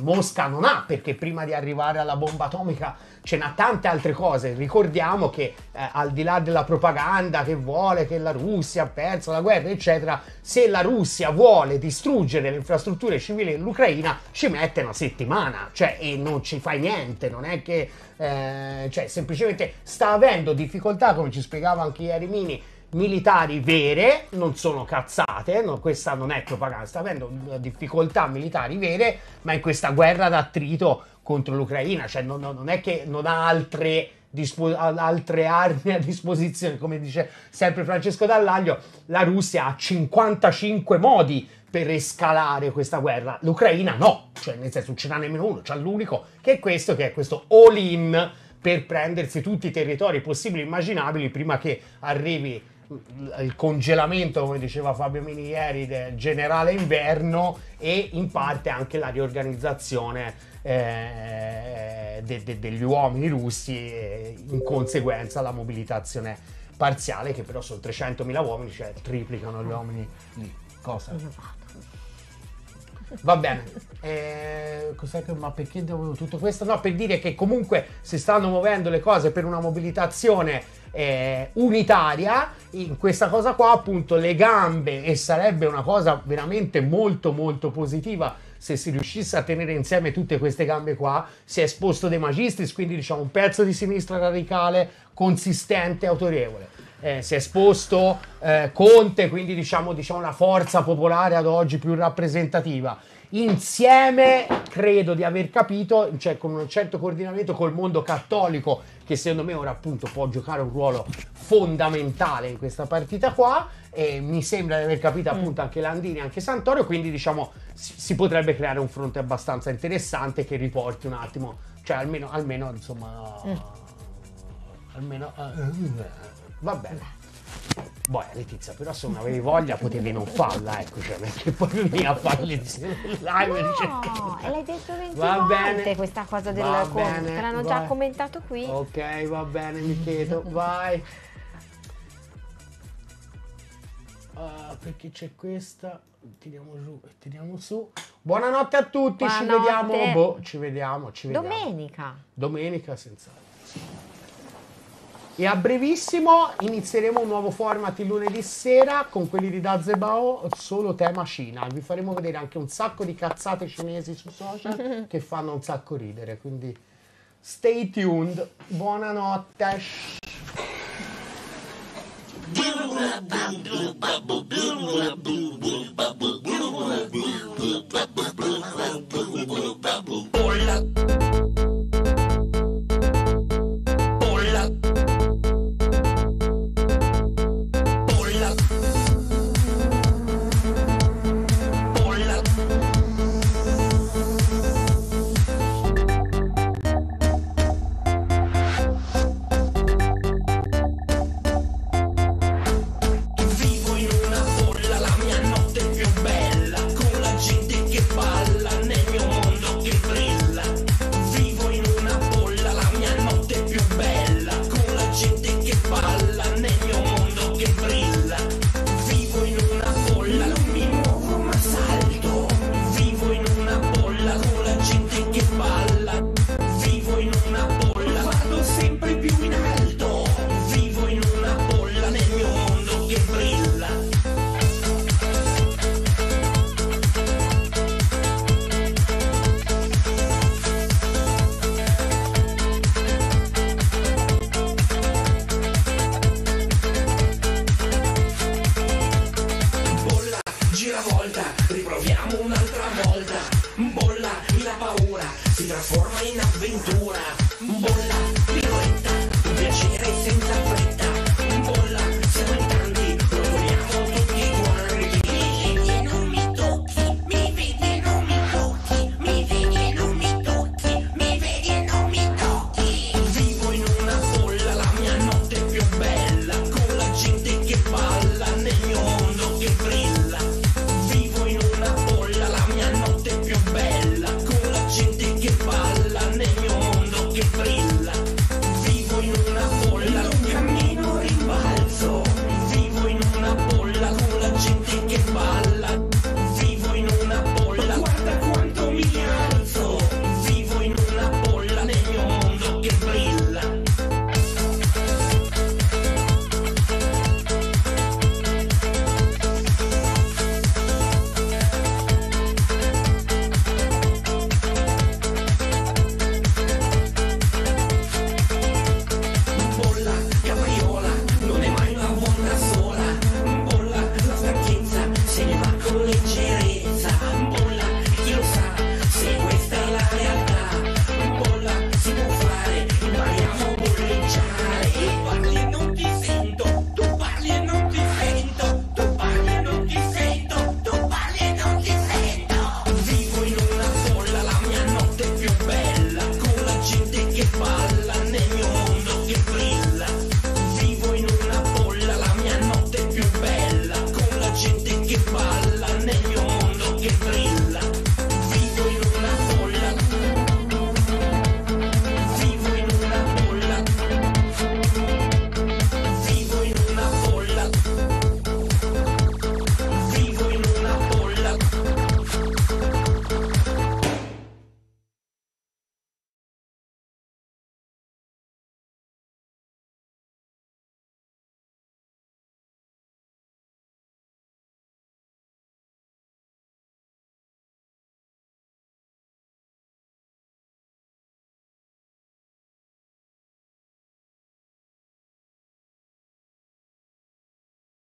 Mosca non ha, perché prima di arrivare alla bomba atomica ce n'ha tante altre cose. Ricordiamo che eh, al di là della propaganda che vuole che la Russia ha perso la guerra, eccetera, se la Russia vuole distruggere le infrastrutture civili dell'Ucraina ci mette una settimana, cioè e non ci fai niente, non è che eh, cioè semplicemente sta avendo difficoltà, come ci spiegava anche ieri Mini militari vere, non sono cazzate, no, questa non è propaganda, sta avendo mm, difficoltà militari vere, ma in questa guerra d'attrito contro l'Ucraina, cioè non, non è che non ha altre Dispo- altre armi a disposizione, come dice sempre Francesco Dallaglio, la Russia ha 55 modi per escalare questa guerra, l'Ucraina no, cioè nel senso ce n'ha nemmeno uno, c'è l'unico che è questo, che è questo all-in per prendersi tutti i territori possibili e immaginabili prima che arrivi il congelamento, come diceva Fabio Mini ieri, del generale inverno e in parte anche la riorganizzazione eh, eh de, de, degli uomini russi in conseguenza alla mobilitazione parziale che però sono 300.000 uomini, cioè triplicano gli uomini lì. Cosa? Va bene, eh, che, ma perché devo tutto questo? No, per dire che comunque si stanno muovendo le cose per una mobilitazione eh, unitaria in questa cosa qua appunto le gambe e sarebbe una cosa veramente molto molto positiva se si riuscisse a tenere insieme tutte queste gambe qua si è esposto dei magistris quindi diciamo un pezzo di sinistra radicale consistente e autorevole eh, si è esposto eh, Conte quindi diciamo, diciamo una forza popolare ad oggi più rappresentativa Insieme credo di aver capito, cioè con un certo coordinamento col mondo cattolico, che secondo me ora appunto può giocare un ruolo fondamentale in questa partita qua. E mi sembra di aver capito mm. appunto anche Landini, e anche Santorio, quindi diciamo si potrebbe creare un fronte abbastanza interessante che riporti un attimo, cioè almeno, almeno insomma, mm. almeno... Uh, eh, va bene. Boh, Letizia, però se non avevi voglia potevi non farla, ecco, cioè, perché poi venivi a fare lezioni live. No, cioè. l'hai detto 20 va volte bene. questa cosa del va conto, te l'hanno già commentato qui. Ok, va bene, mi chiedo, <laughs> vai. Uh, perché c'è questa, tiriamo giù e tiriamo su. Buonanotte a tutti, Buonanotte. ci vediamo, boh, ci vediamo, ci vediamo. Domenica. Domenica, senz'altro. E a brevissimo inizieremo un nuovo format il lunedì sera con quelli di Dazebao, solo tema Cina. Vi faremo vedere anche un sacco di cazzate cinesi su social <laughs> che fanno un sacco ridere. Quindi stay tuned. Buonanotte. Hola.